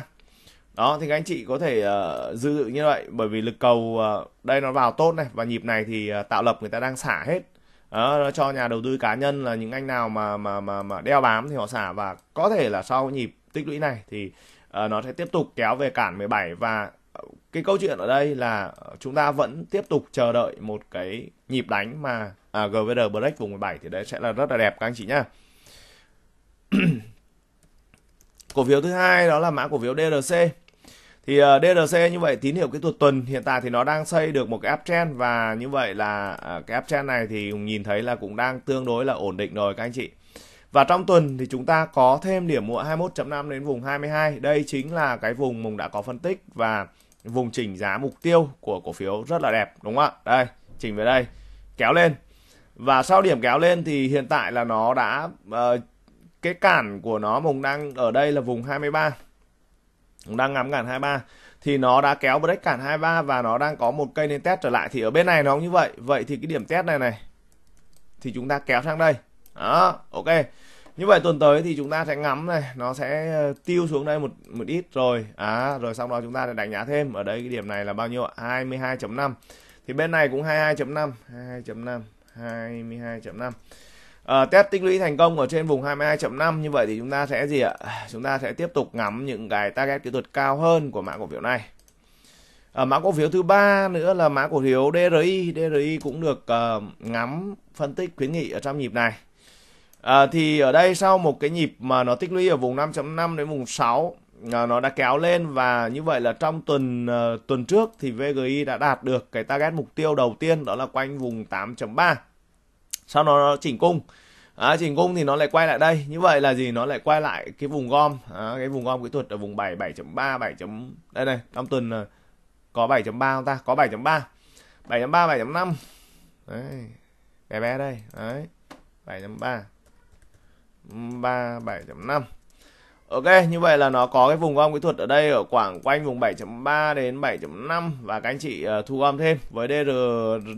đó thì các anh chị có thể uh, dự như vậy bởi vì lực cầu uh, đây nó vào tốt này và nhịp này thì uh, tạo lập người ta đang xả hết đó, nó cho nhà đầu tư cá nhân là những anh nào mà mà mà mà đeo bám thì họ xả và có thể là sau nhịp tích lũy này thì uh, nó sẽ tiếp tục kéo về cản 17 và cái câu chuyện ở đây là chúng ta vẫn tiếp tục chờ đợi một cái nhịp đánh mà à, GVR Break vùng 17 thì đấy sẽ là rất là đẹp các anh chị nhá. cổ phiếu thứ hai đó là mã cổ phiếu DRC thì uh, ờ, DRC như vậy tín hiệu kỹ thuật tuần hiện tại thì nó đang xây được một cái uptrend và như vậy là uh, cái uptrend này thì nhìn thấy là cũng đang tương đối là ổn định rồi các anh chị. Và trong tuần thì chúng ta có thêm điểm mua 21.5 đến vùng 22. Đây chính là cái vùng mùng đã có phân tích và vùng chỉnh giá mục tiêu của cổ phiếu rất là đẹp đúng không ạ? Đây, chỉnh về đây, kéo lên. Và sau điểm kéo lên thì hiện tại là nó đã uh, cái cản của nó mùng đang ở đây là vùng 23 đang ngắm cản 23 thì nó đã kéo break cản 23 và nó đang có một cây lên test trở lại thì ở bên này nó cũng như vậy vậy thì cái điểm test này này thì chúng ta kéo sang đây đó ok như vậy tuần tới thì chúng ta sẽ ngắm này nó sẽ ờ, tiêu xuống đây một một ít rồi à rồi sau đó chúng ta sẽ đánh giá thêm ở đây cái điểm này là bao nhiêu 22.5 thì bên này cũng 22.5 22.5 22.5 Uh, test tích lũy thành công ở trên vùng 22.5 như vậy thì chúng ta sẽ gì ạ? Chúng ta sẽ tiếp tục ngắm những cái target kỹ thuật cao hơn của mã cổ phiếu này. Uh, mã cổ phiếu thứ ba nữa là mã cổ phiếu DRI, DRI cũng được uh, ngắm phân tích khuyến nghị ở trong nhịp này. Uh, thì ở đây sau một cái nhịp mà nó tích lũy ở vùng 5.5 đến vùng 6 nó đã kéo lên và như vậy là trong tuần uh, tuần trước thì VGI đã đạt được cái target mục tiêu đầu tiên đó là quanh vùng 8.3 sau đó nó chỉnh cung à, chỉnh cung thì nó lại quay lại đây như vậy là gì nó lại quay lại cái vùng gom à, cái vùng gom kỹ thuật ở vùng 7 7.3 7. đây này trong tuần à, có 7.3 không ta có 7.3 7.3 7.5 đấy bé bé đây đấy 7.3 37.5 Ok, như vậy là nó có cái vùng gom kỹ thuật ở đây ở khoảng quanh vùng 7.3 đến 7.5 và các anh chị uh, thu gom thêm với DR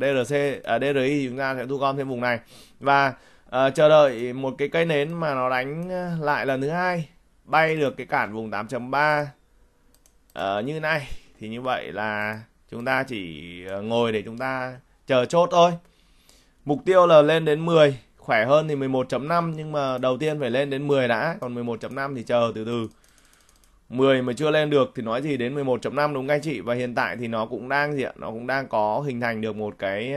DRC uh, à, DRI chúng ta sẽ thu gom thêm vùng này. Và uh, chờ đợi một cái cây nến mà nó đánh lại lần thứ hai bay được cái cản vùng 8.3 uh, ờ, như này thì như vậy là chúng ta chỉ ngồi để chúng ta chờ chốt thôi. Mục tiêu là lên đến 10 khỏe hơn thì 11.5 nhưng mà đầu tiên phải lên đến 10 đã, còn 11.5 thì chờ từ từ. 10 mà chưa lên được thì nói gì đến 11.5 đúng anh chị và hiện tại thì nó cũng đang gì ạ? Nó cũng đang có hình thành được một cái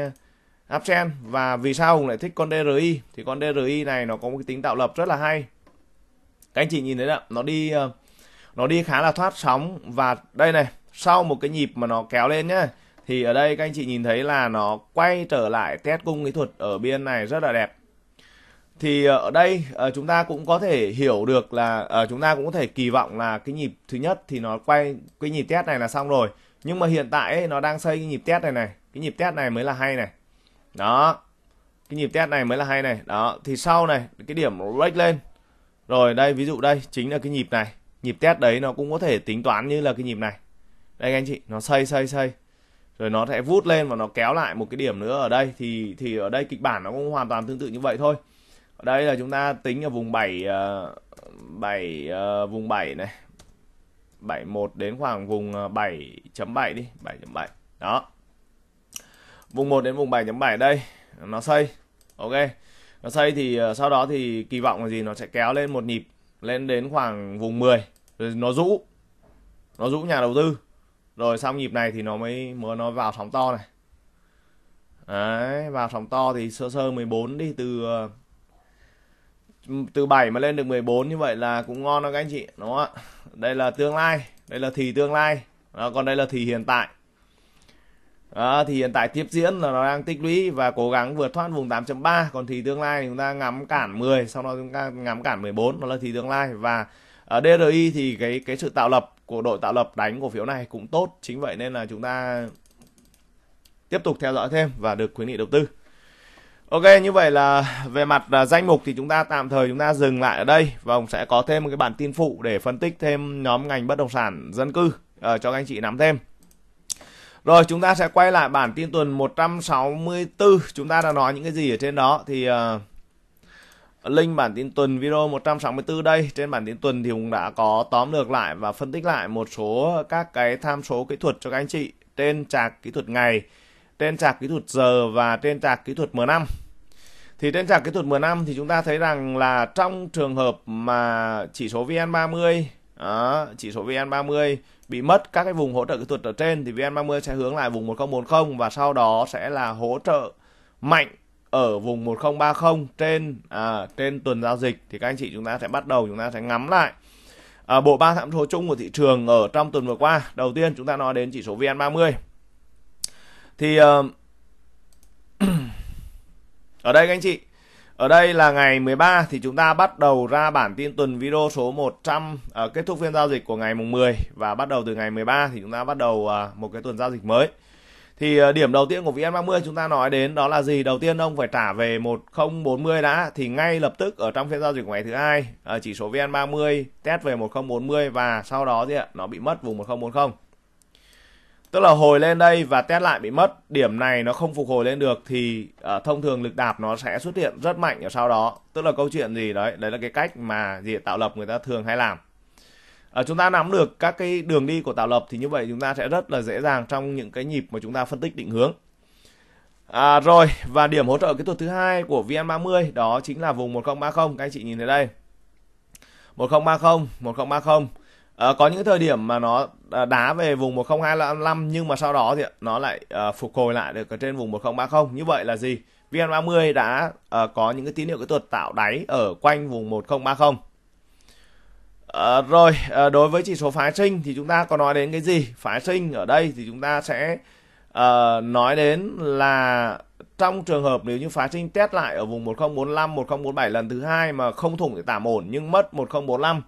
uh, uptrend và vì sao Hùng lại thích con DRI thì con DRI này nó có một cái tính tạo lập rất là hay. Các anh chị nhìn thấy ạ, nó đi uh, nó đi khá là thoát sóng và đây này, sau một cái nhịp mà nó kéo lên nhá thì ở đây các anh chị nhìn thấy là nó quay trở lại test cung kỹ thuật ở biên này rất là đẹp thì ờ, ở đây ờ, chúng ta cũng có thể hiểu được là ờ, chúng ta cũng có thể kỳ vọng là cái nhịp thứ nhất thì nó quay cái nhịp test này là xong rồi nhưng mà hiện tại ấy, nó đang xây cái nhịp test này này cái nhịp test này mới là hay này đó cái nhịp test này mới là hay này đó thì sau này cái điểm break lên rồi đây ví dụ đây chính là cái nhịp này nhịp test đấy nó cũng có thể tính toán như là cái nhịp này đây anh chị nó xây xây xây rồi nó sẽ vút lên và nó kéo lại một cái điểm nữa ở đây thì thì ở đây kịch bản nó cũng hoàn toàn tương tự như vậy thôi ở đây là chúng ta tính ở vùng 7 7 ờ, ờ, vùng 7 này 71 đến khoảng vùng 7.7 ờ, đi 7.7 đó vùng 1 đến vùng 7.7 đây nó xây ok nó xây thì sau đó thì kỳ vọng là gì nó sẽ kéo lên một nhịp lên đến khoảng vùng 10 rồi nó rũ nó rũ nhà đầu tư rồi xong nhịp này thì nó mới mới nó vào sóng to này Đấy, vào sóng to thì sơ sơ 14 đi từ từ 7 mà lên được 14 như vậy là cũng ngon đó các anh chị đúng không ạ đây là tương lai đây là thì tương lai đó, còn đây là thì hiện tại đó, thì hiện tại tiếp diễn là nó đang tích lũy và cố gắng vượt thoát vùng 8.3 còn thì tương lai chúng ta ngắm cản 10 sau đó chúng ta ngắm cản 14 đó là thì tương lai và ở ờ, DRI thì cái cái sự tạo lập của đội tạo lập đánh cổ phiếu này cũng tốt chính vậy nên là chúng ta tiếp tục theo dõi thêm và được khuyến nghị đầu tư Ok như vậy là về mặt à, danh mục thì chúng ta tạm thời chúng ta dừng lại ở đây và ông sẽ có thêm một cái bản tin phụ để phân tích thêm nhóm ngành bất động sản dân cư uh, cho các anh chị nắm thêm. Rồi chúng ta sẽ quay lại bản tin tuần 164 chúng ta đã nói những cái gì ở trên đó thì uh, link bản tin tuần video 164 đây trên bản tin tuần thì cũng đã có tóm lược lại và phân tích lại một số các cái tham số kỹ thuật cho các anh chị trên trạc kỹ thuật ngày tên trạc kỹ thuật giờ và tên trạc kỹ thuật M5. Thì tên trạc kỹ thuật M5 thì chúng ta thấy rằng là trong trường hợp mà chỉ số VN30 đó, chỉ số VN30 bị mất các cái vùng hỗ trợ kỹ thuật ở trên thì VN30 sẽ hướng lại vùng 1040 và sau đó sẽ là hỗ trợ mạnh ở vùng 1030 trên à, trên tuần giao dịch thì các anh chị chúng ta sẽ bắt đầu chúng ta sẽ ngắm lại à, bộ ba tham số chung của thị trường ở trong tuần vừa qua. Đầu tiên chúng ta nói đến chỉ số VN30 thì uh, ở đây các anh chị ở đây là ngày 13 thì chúng ta bắt đầu ra bản tin tuần video số 100 à, ờ, kết thúc phiên giao dịch của ngày mùng 10 và bắt đầu từ ngày 13 thì chúng ta bắt đầu à, một cái tuần giao dịch mới. Thì à, điểm đầu tiên của VN30 chúng ta nói đến đó là gì? Đầu tiên ông phải trả về 1040 đã thì ngay lập tức ở trong phiên giao dịch của ngày thứ hai à, chỉ số VN30 test về 1040 và sau đó thì ạ? Nó bị mất vùng 1040. Tức là hồi lên đây và test lại bị mất, điểm này nó không phục hồi lên được thì uh, thông thường lực đạp nó sẽ xuất hiện rất mạnh ở sau đó. Tức là câu chuyện gì đấy, đấy là cái cách mà gì tạo lập người ta thường hay làm. À, chúng ta nắm được các cái đường đi của tạo lập thì như vậy chúng ta sẽ rất là dễ dàng trong những cái nhịp mà chúng ta phân tích định hướng. À, rồi và điểm hỗ trợ kỹ thuật thứ hai của VN30 đó chính là vùng 1030 các anh chị nhìn thấy đây. 1030, 1030 À, có những thời điểm mà nó ờ, đá về vùng 10255 nhưng mà sau đó thì nó lại à, phục hồi lại được ở trên vùng 1030. Như vậy là gì? VN30 đã à, có những cái tín hiệu kỹ thuật tạo đáy ở quanh vùng 1030. À, rồi à, đối với chỉ số phái sinh thì chúng ta có nói đến cái gì? Phái sinh ở đây thì chúng ta sẽ à, nói đến là trong trường hợp nếu như phá sinh test lại ở vùng 1045 1047 lần thứ hai mà không thủng thì tạm ổn nhưng mất 1045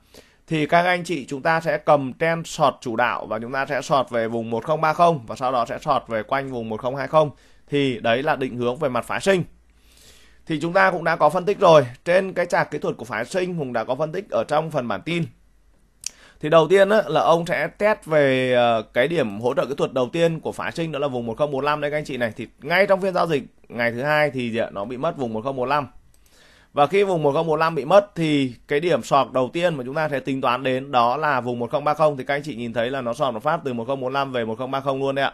thì các anh chị chúng ta sẽ cầm ten short chủ đạo và chúng ta sẽ short về vùng 1030 và sau đó sẽ short về quanh vùng 1020 thì đấy là định hướng về mặt phái sinh thì chúng ta cũng đã có phân tích rồi trên cái chart kỹ thuật của phái sinh hùng đã có phân tích ở trong phần bản tin thì đầu tiên á, là ông sẽ test về ờ, cái điểm hỗ trợ kỹ thuật đầu tiên của phái sinh đó là vùng 1045 đấy các anh chị này thì ngay trong phiên giao dịch ngày thứ hai thì dạ, nó bị mất vùng 1045 và khi vùng 1015 bị mất thì cái điểm sọt đầu tiên mà chúng ta sẽ tính toán đến đó là vùng 1030 thì các anh chị nhìn thấy là nó sọt nó phát từ 1045 về 1030 luôn đấy ạ.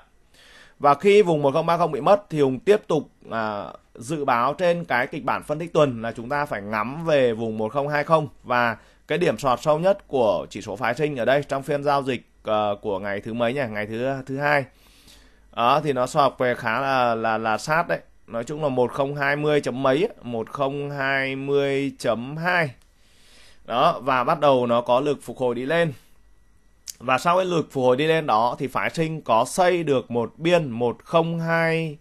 Và khi vùng 1030 bị mất thì Hùng tiếp tục à, dự báo trên cái kịch bản phân tích tuần là chúng ta phải ngắm về vùng 1020 và cái điểm sọt sâu nhất của chỉ số phái sinh ở đây trong phiên giao dịch uh, của ngày thứ mấy nhỉ? Ngày thứ thứ hai. Đó thì nó sọt về khá là là là sát đấy nói chung là 1020 chấm mấy 1020 chấm 2 đó và bắt đầu nó có lực phục hồi đi lên và sau cái lực phục hồi đi lên đó thì phái sinh có xây được một biên 102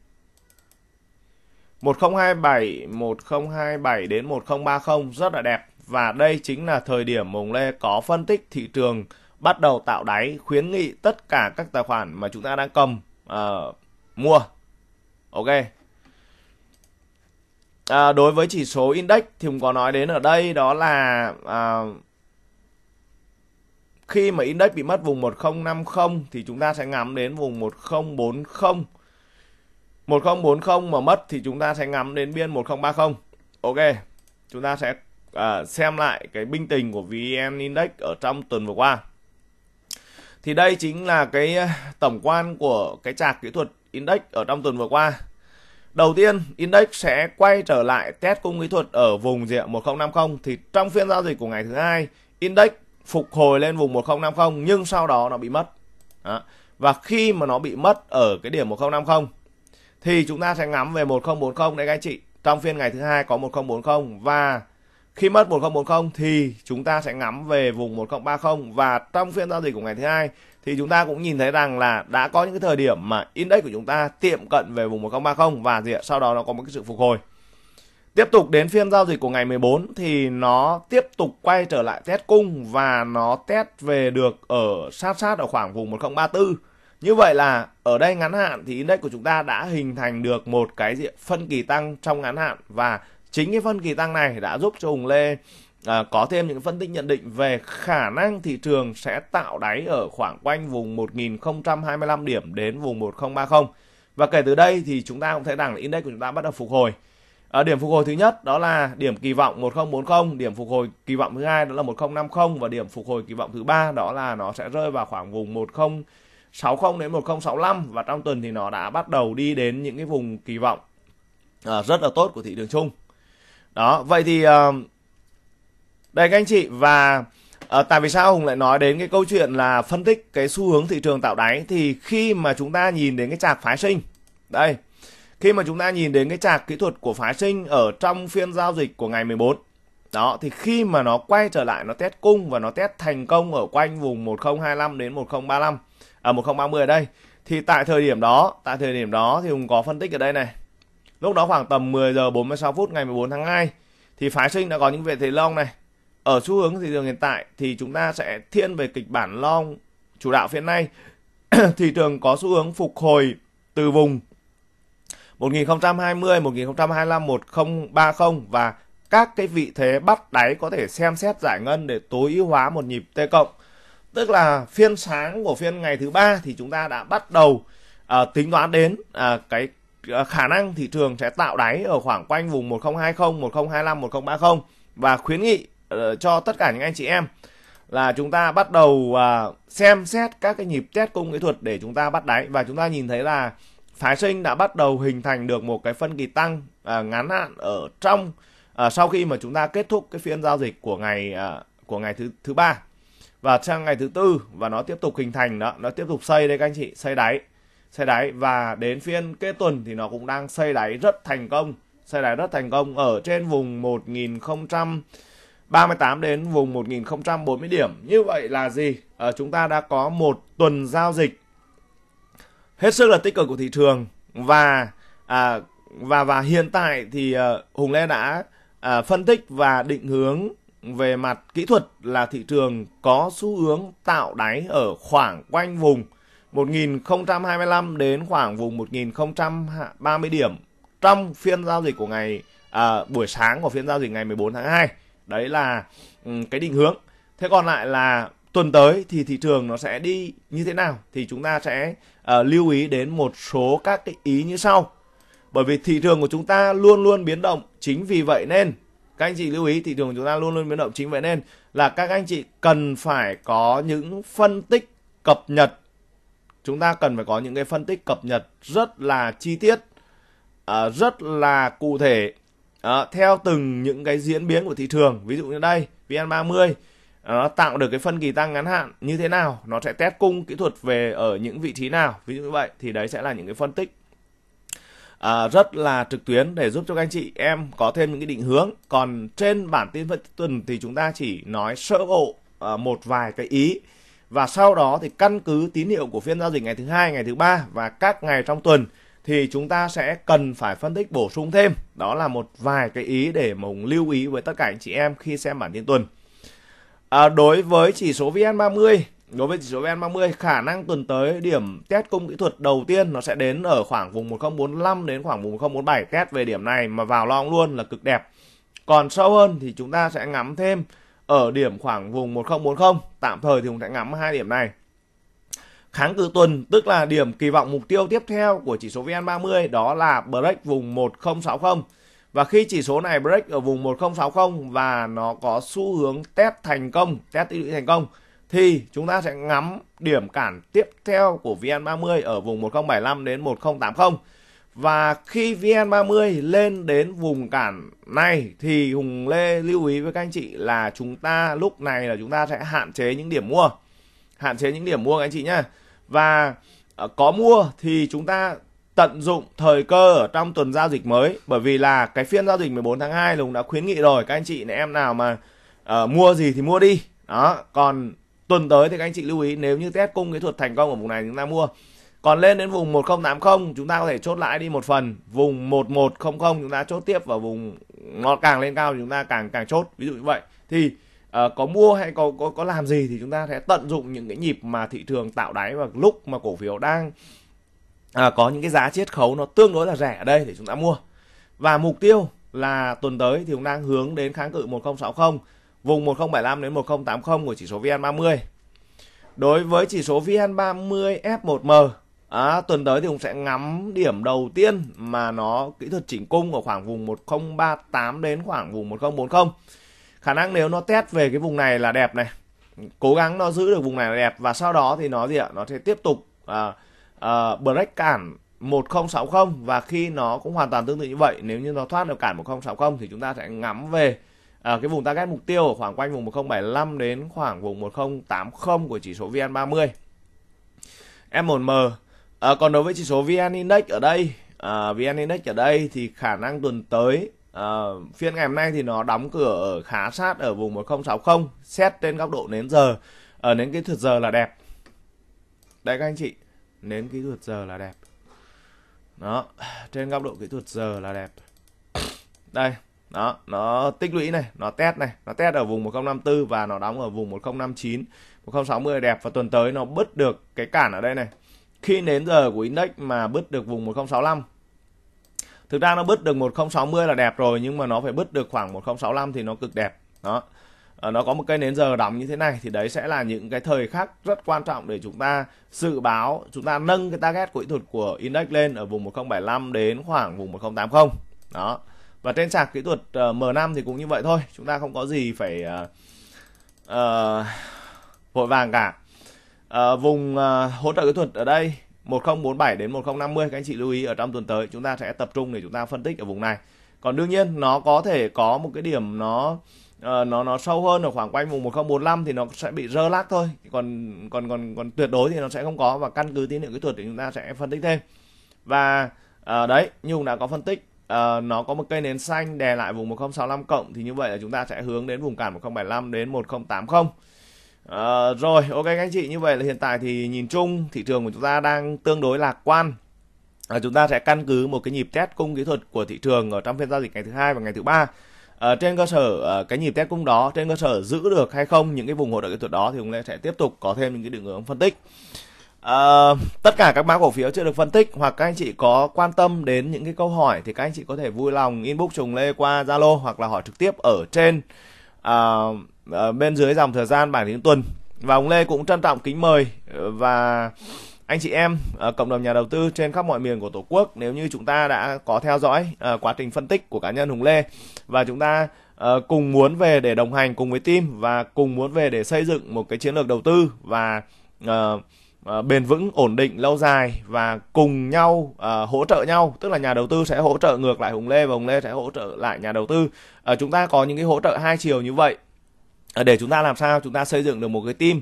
1027 1027 đến 1030 rất là đẹp và đây chính là thời điểm mùng Lê có phân tích thị trường bắt đầu tạo đáy khuyến nghị tất cả các tài khoản mà chúng ta đang cầm uh, mua. Ok à, đối với chỉ số index thì cũng có nói đến ở đây đó là à, khi mà index bị mất vùng 1050 thì chúng ta sẽ ngắm đến vùng 1040. 1040 mà mất thì chúng ta sẽ ngắm đến biên 1030. Ok, chúng ta sẽ à, xem lại cái binh tình của VN Index ở trong tuần vừa qua. Thì đây chính là cái à, tổng quan của cái chart kỹ thuật index ở trong tuần vừa qua. Đầu tiên, index sẽ quay trở lại test cung kỹ thuật ở vùng diện 1050 thì trong phiên giao dịch của ngày thứ hai, index phục hồi lên vùng 1050 nhưng sau đó nó bị mất. Đó. Và khi mà nó bị mất ở cái điểm 1050 thì chúng ta sẽ ngắm về 1040 đấy các anh chị. Trong phiên ngày thứ hai có 1040 và khi mất 1040 thì chúng ta sẽ ngắm về vùng 1030 và trong phiên giao dịch của ngày thứ hai thì chúng ta cũng nhìn thấy rằng là đã có những cái thời điểm mà index của chúng ta tiệm cận về vùng 1030 và gì ạ? sau đó nó có một cái sự phục hồi. Tiếp tục đến phiên giao dịch của ngày 14 thì nó tiếp tục quay trở lại test cung và nó test về được ở sát sát ở khoảng vùng 1034. Như vậy là ở đây ngắn hạn thì index của chúng ta đã hình thành được một cái phân kỳ tăng trong ngắn hạn và Chính cái phân kỳ tăng này đã giúp cho Hùng Lê à, có thêm những phân tích nhận định về khả năng thị trường sẽ tạo đáy ở khoảng quanh vùng 1025 điểm đến vùng 1030. Và kể từ đây thì chúng ta cũng thấy rằng là index của chúng ta bắt đầu phục hồi. À, điểm phục hồi thứ nhất đó là điểm kỳ vọng 1040, điểm phục hồi kỳ vọng thứ hai đó là 1050 và điểm phục hồi kỳ vọng thứ ba đó là nó sẽ rơi vào khoảng vùng 1060 đến 1065 và trong tuần thì nó đã bắt đầu đi đến những cái vùng kỳ vọng à, rất là tốt của thị trường chung đó vậy thì uh, đây các anh chị và uh, tại vì sao hùng lại nói đến cái câu chuyện là phân tích cái xu hướng thị trường tạo đáy thì khi mà chúng ta nhìn đến cái chạc phái sinh đây khi mà chúng ta nhìn đến cái chạc kỹ thuật của phái sinh ở trong phiên giao dịch của ngày 14 đó thì khi mà nó quay trở lại nó test cung và nó test thành công ở quanh vùng 1025 đến 1035 à 1030 ở đây thì tại thời điểm đó tại thời điểm đó thì hùng có phân tích ở đây này Lúc đó khoảng tầm 10 giờ 46 phút ngày 14 tháng 2 thì phái sinh đã có những về thế long này. Ở xu hướng thị trường hiện tại thì chúng ta sẽ thiên về kịch bản long chủ đạo phiên nay. thị trường có xu hướng phục hồi từ vùng 1020, 1025, 1030 và các cái vị thế bắt đáy có thể xem xét giải ngân để tối ưu hóa một nhịp T cộng. Tức là phiên sáng của phiên ngày thứ ba thì chúng ta đã bắt đầu uh, tính toán đến uh, cái Ờ, khả năng thị trường sẽ tạo đáy ở khoảng quanh vùng 1020, 1025, 1030 và khuyến nghị ờ, cho tất cả những anh chị em là chúng ta bắt đầu à, xem xét các cái nhịp test cung kỹ thuật để chúng ta bắt đáy và chúng ta nhìn thấy là phái sinh đã bắt đầu hình thành được một cái phân kỳ tăng à, ngắn hạn ở trong à, sau khi mà chúng ta kết thúc cái phiên giao dịch của ngày của ngày thứ thứ ba và sang ngày thứ tư và nó tiếp tục hình thành đó nó tiếp tục xây đây các anh chị xây đáy xây đáy và đến phiên kết tuần thì nó cũng đang xây đáy rất thành công xây đáy rất thành công ở trên vùng 1038 đến vùng 1040 điểm như vậy là gì à, chúng ta đã có một tuần giao dịch hết sức là tích cực của thị trường và à, và và hiện tại thì à, Hùng Lê đã à, phân tích và định hướng về mặt kỹ thuật là thị trường có xu hướng tạo đáy ở khoảng quanh vùng 1025 đến khoảng vùng 1030 điểm trong phiên giao dịch của ngày à, buổi sáng của phiên giao dịch ngày 14 tháng 2. Đấy là um, cái định hướng. Thế còn lại là tuần tới thì thị trường nó sẽ đi như thế nào thì chúng ta sẽ uh, lưu ý đến một số các cái ý như sau. Bởi vì thị trường của chúng ta luôn luôn biến động, chính vì vậy nên các anh chị lưu ý thị trường của chúng ta luôn luôn biến động chính vậy nên là các anh chị cần phải có những phân tích cập nhật chúng ta cần phải có những cái phân tích cập nhật rất là chi tiết uh, rất là cụ thể uh, theo từng những cái diễn biến của thị trường ví dụ như đây vn30 ờ, nó tạo được cái phân kỳ tăng ngắn hạn như thế nào nó sẽ test cung kỹ thuật về ở những vị trí nào ví dụ như vậy thì đấy sẽ là những cái phân tích à, rất là trực tuyến để giúp cho các anh chị em có thêm những cái định hướng còn trên bản tin phân tuần thì chúng ta chỉ nói sơ bộ à, một vài cái ý và sau đó thì căn cứ tín hiệu của phiên giao dịch ngày thứ hai, ngày thứ ba và các ngày trong tuần thì chúng ta sẽ cần phải phân tích bổ sung thêm. Đó là một vài cái ý để mà lưu ý với tất cả anh chị em khi xem bản tin tuần. À, đối với chỉ số VN30, đối với chỉ số VN30 khả năng tuần tới điểm test cung kỹ thuật đầu tiên nó sẽ đến ở khoảng vùng 1045 đến khoảng vùng 1047 test về điểm này mà vào long luôn là cực đẹp. Còn sâu hơn thì chúng ta sẽ ngắm thêm ở điểm khoảng vùng 1040. Tạm thời thì Hùng sẽ ngắm hai điểm này. Kháng cự tuần tức là điểm kỳ vọng mục tiêu tiếp theo của chỉ số VN30 đó là break vùng 1060. Và khi chỉ số này break ở vùng 1060 và nó có xu hướng test thành công, test tích lũy thành công thì chúng ta sẽ ngắm điểm cản tiếp theo của VN30 ở vùng 1075 đến 1080. Và khi VN30 lên đến vùng cản này thì Hùng Lê lưu ý với các anh chị là chúng ta lúc này là chúng ta sẽ hạn chế những điểm mua. Hạn chế những điểm mua các anh chị nhé. Và ờ, có mua thì chúng ta tận dụng thời cơ ở trong tuần giao dịch mới bởi vì là cái phiên giao dịch 14 tháng 2 Lùng đã khuyến nghị rồi các anh chị này em nào mà uh, mua gì thì mua đi đó còn tuần tới thì các anh chị lưu ý nếu như test cung kỹ thuật thành công ở vùng này chúng ta mua còn lên đến vùng 1080 chúng ta có thể chốt lại đi một phần, vùng 1100 chúng ta chốt tiếp và vùng nó càng lên cao chúng ta càng càng chốt, ví dụ như vậy. Thì uh, có mua hay có có có làm gì thì chúng ta sẽ tận dụng những cái nhịp mà thị trường tạo đáy và lúc mà cổ phiếu đang uh, có những cái giá chiết khấu nó tương đối là rẻ ở đây thì chúng ta mua. Và mục tiêu là tuần tới thì cũng đang hướng đến kháng cự 1060, vùng 1075 đến 1080 của chỉ số VN30. Đối với chỉ số VN30 F1M À, tuần tới thì cũng sẽ ngắm điểm đầu tiên mà nó kỹ thuật chỉnh cung ở khoảng vùng 1038 đến khoảng vùng 1040. Khả năng nếu nó test về cái vùng này là đẹp này. Cố gắng nó giữ được vùng này là đẹp và sau đó thì nó gì ạ? Nó sẽ tiếp tục à, à, break cản 1060 và khi nó cũng hoàn toàn tương tự như vậy, nếu như nó thoát được cản 1060 thì chúng ta sẽ ngắm về à, cái vùng target mục tiêu ở khoảng quanh vùng 1075 đến khoảng vùng 1080 của chỉ số VN30. M1M À, còn đối với chỉ số VN Index ở đây, à, VN Index ở đây thì khả năng tuần tới à, phiên ngày hôm nay thì nó đóng cửa ở khá sát ở vùng 1060 xét trên góc độ nến giờ. Ở nến kỹ thuật giờ là đẹp. đây các anh chị, nến kỹ thuật giờ là đẹp. Đó, trên góc độ kỹ thuật giờ là đẹp. Đây, đó, nó tích lũy này, nó test này, nó test ở vùng 1054 và nó đóng ở vùng 1059, 1060 là đẹp và tuần tới nó bứt được cái cản ở đây này khi nến giờ của index mà bứt được vùng 1065 thực ra nó bứt được 1060 là đẹp rồi nhưng mà nó phải bứt được khoảng 1065 thì nó cực đẹp đó ờ, nó có một cây nến giờ đóng như thế này thì đấy sẽ là những cái thời khắc rất quan trọng để chúng ta dự báo chúng ta nâng cái target của kỹ thuật của index lên ở vùng 1075 đến khoảng vùng 1080 đó và trên sạc kỹ thuật ờ, M5 thì cũng như vậy thôi chúng ta không có gì phải uh, uh, vội vàng cả À, vùng à, hỗ trợ kỹ thuật ở đây 1047 đến 1050 các anh chị lưu ý ở trong tuần tới chúng ta sẽ tập trung để chúng ta phân tích ở vùng này. Còn đương nhiên nó có thể có một cái điểm nó À, nó nó sâu hơn ở khoảng quanh vùng 1045 thì nó sẽ bị rơ lác thôi còn còn còn còn tuyệt đối thì nó sẽ không có và căn cứ tín hiệu kỹ thuật thì chúng ta sẽ phân tích thêm và à, đấy như Hùng đã có phân tích à, nó có một cây nến xanh đè lại vùng 1065 cộng thì như vậy là chúng ta sẽ hướng đến vùng cản 1075 đến 1080 À, rồi, ok các anh chị, như vậy là hiện tại thì nhìn chung thị trường của chúng ta đang tương đối lạc quan. À, chúng ta sẽ căn cứ một cái nhịp test cung kỹ thuật của thị trường ở trong phiên giao dịch ngày thứ hai và ngày thứ ba. À, trên cơ sở à, cái nhịp test cung đó, trên cơ sở giữ được hay không những cái vùng hỗ trợ kỹ thuật đó thì chúng ta sẽ tiếp tục có thêm những cái đường hướng phân tích. À, tất cả các mã cổ phiếu chưa được phân tích hoặc các anh chị có quan tâm đến những cái câu hỏi thì các anh chị có thể vui lòng inbox trùng lê qua Zalo hoặc là hỏi trực tiếp ở trên uh, Ờ, bên dưới dòng thời gian bảng tiếng tuần và ông Lê cũng trân trọng kính mời ờ, và anh chị em ờ, cộng đồng nhà đầu tư trên khắp mọi miền của tổ quốc nếu như chúng ta đã có theo dõi quá trình phân tích của cá nhân Hùng Lê và chúng ta cùng muốn về để đồng hành cùng với team và cùng muốn về để xây dựng một cái chiến lược đầu tư và bền vững ổn định lâu dài và cùng nhau hỗ trợ nhau tức là nhà đầu tư sẽ hỗ trợ ngược lại hùng lê và hùng lê sẽ hỗ trợ lại nhà đầu tư chúng ta có những cái hỗ trợ hai chiều như vậy Ờ, để chúng ta làm sao chúng ta xây dựng được một cái team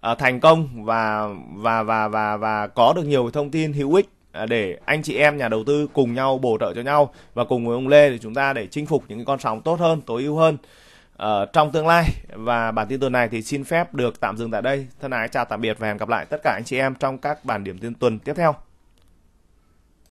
ờ, thành công và và và và và có được nhiều thông tin hữu ích ờ, để anh chị em nhà đầu tư cùng nhau bổ trợ cho nhau và cùng với ông Lê thì chúng ta để chinh phục những con sóng tốt hơn, tối ưu hơn uh, trong tương lai và bản tin tuần này thì xin phép được tạm dừng tại đây. Thân ái chào tạm biệt và hẹn gặp lại tất cả anh chị em trong các bản điểm tin tuần tiếp theo.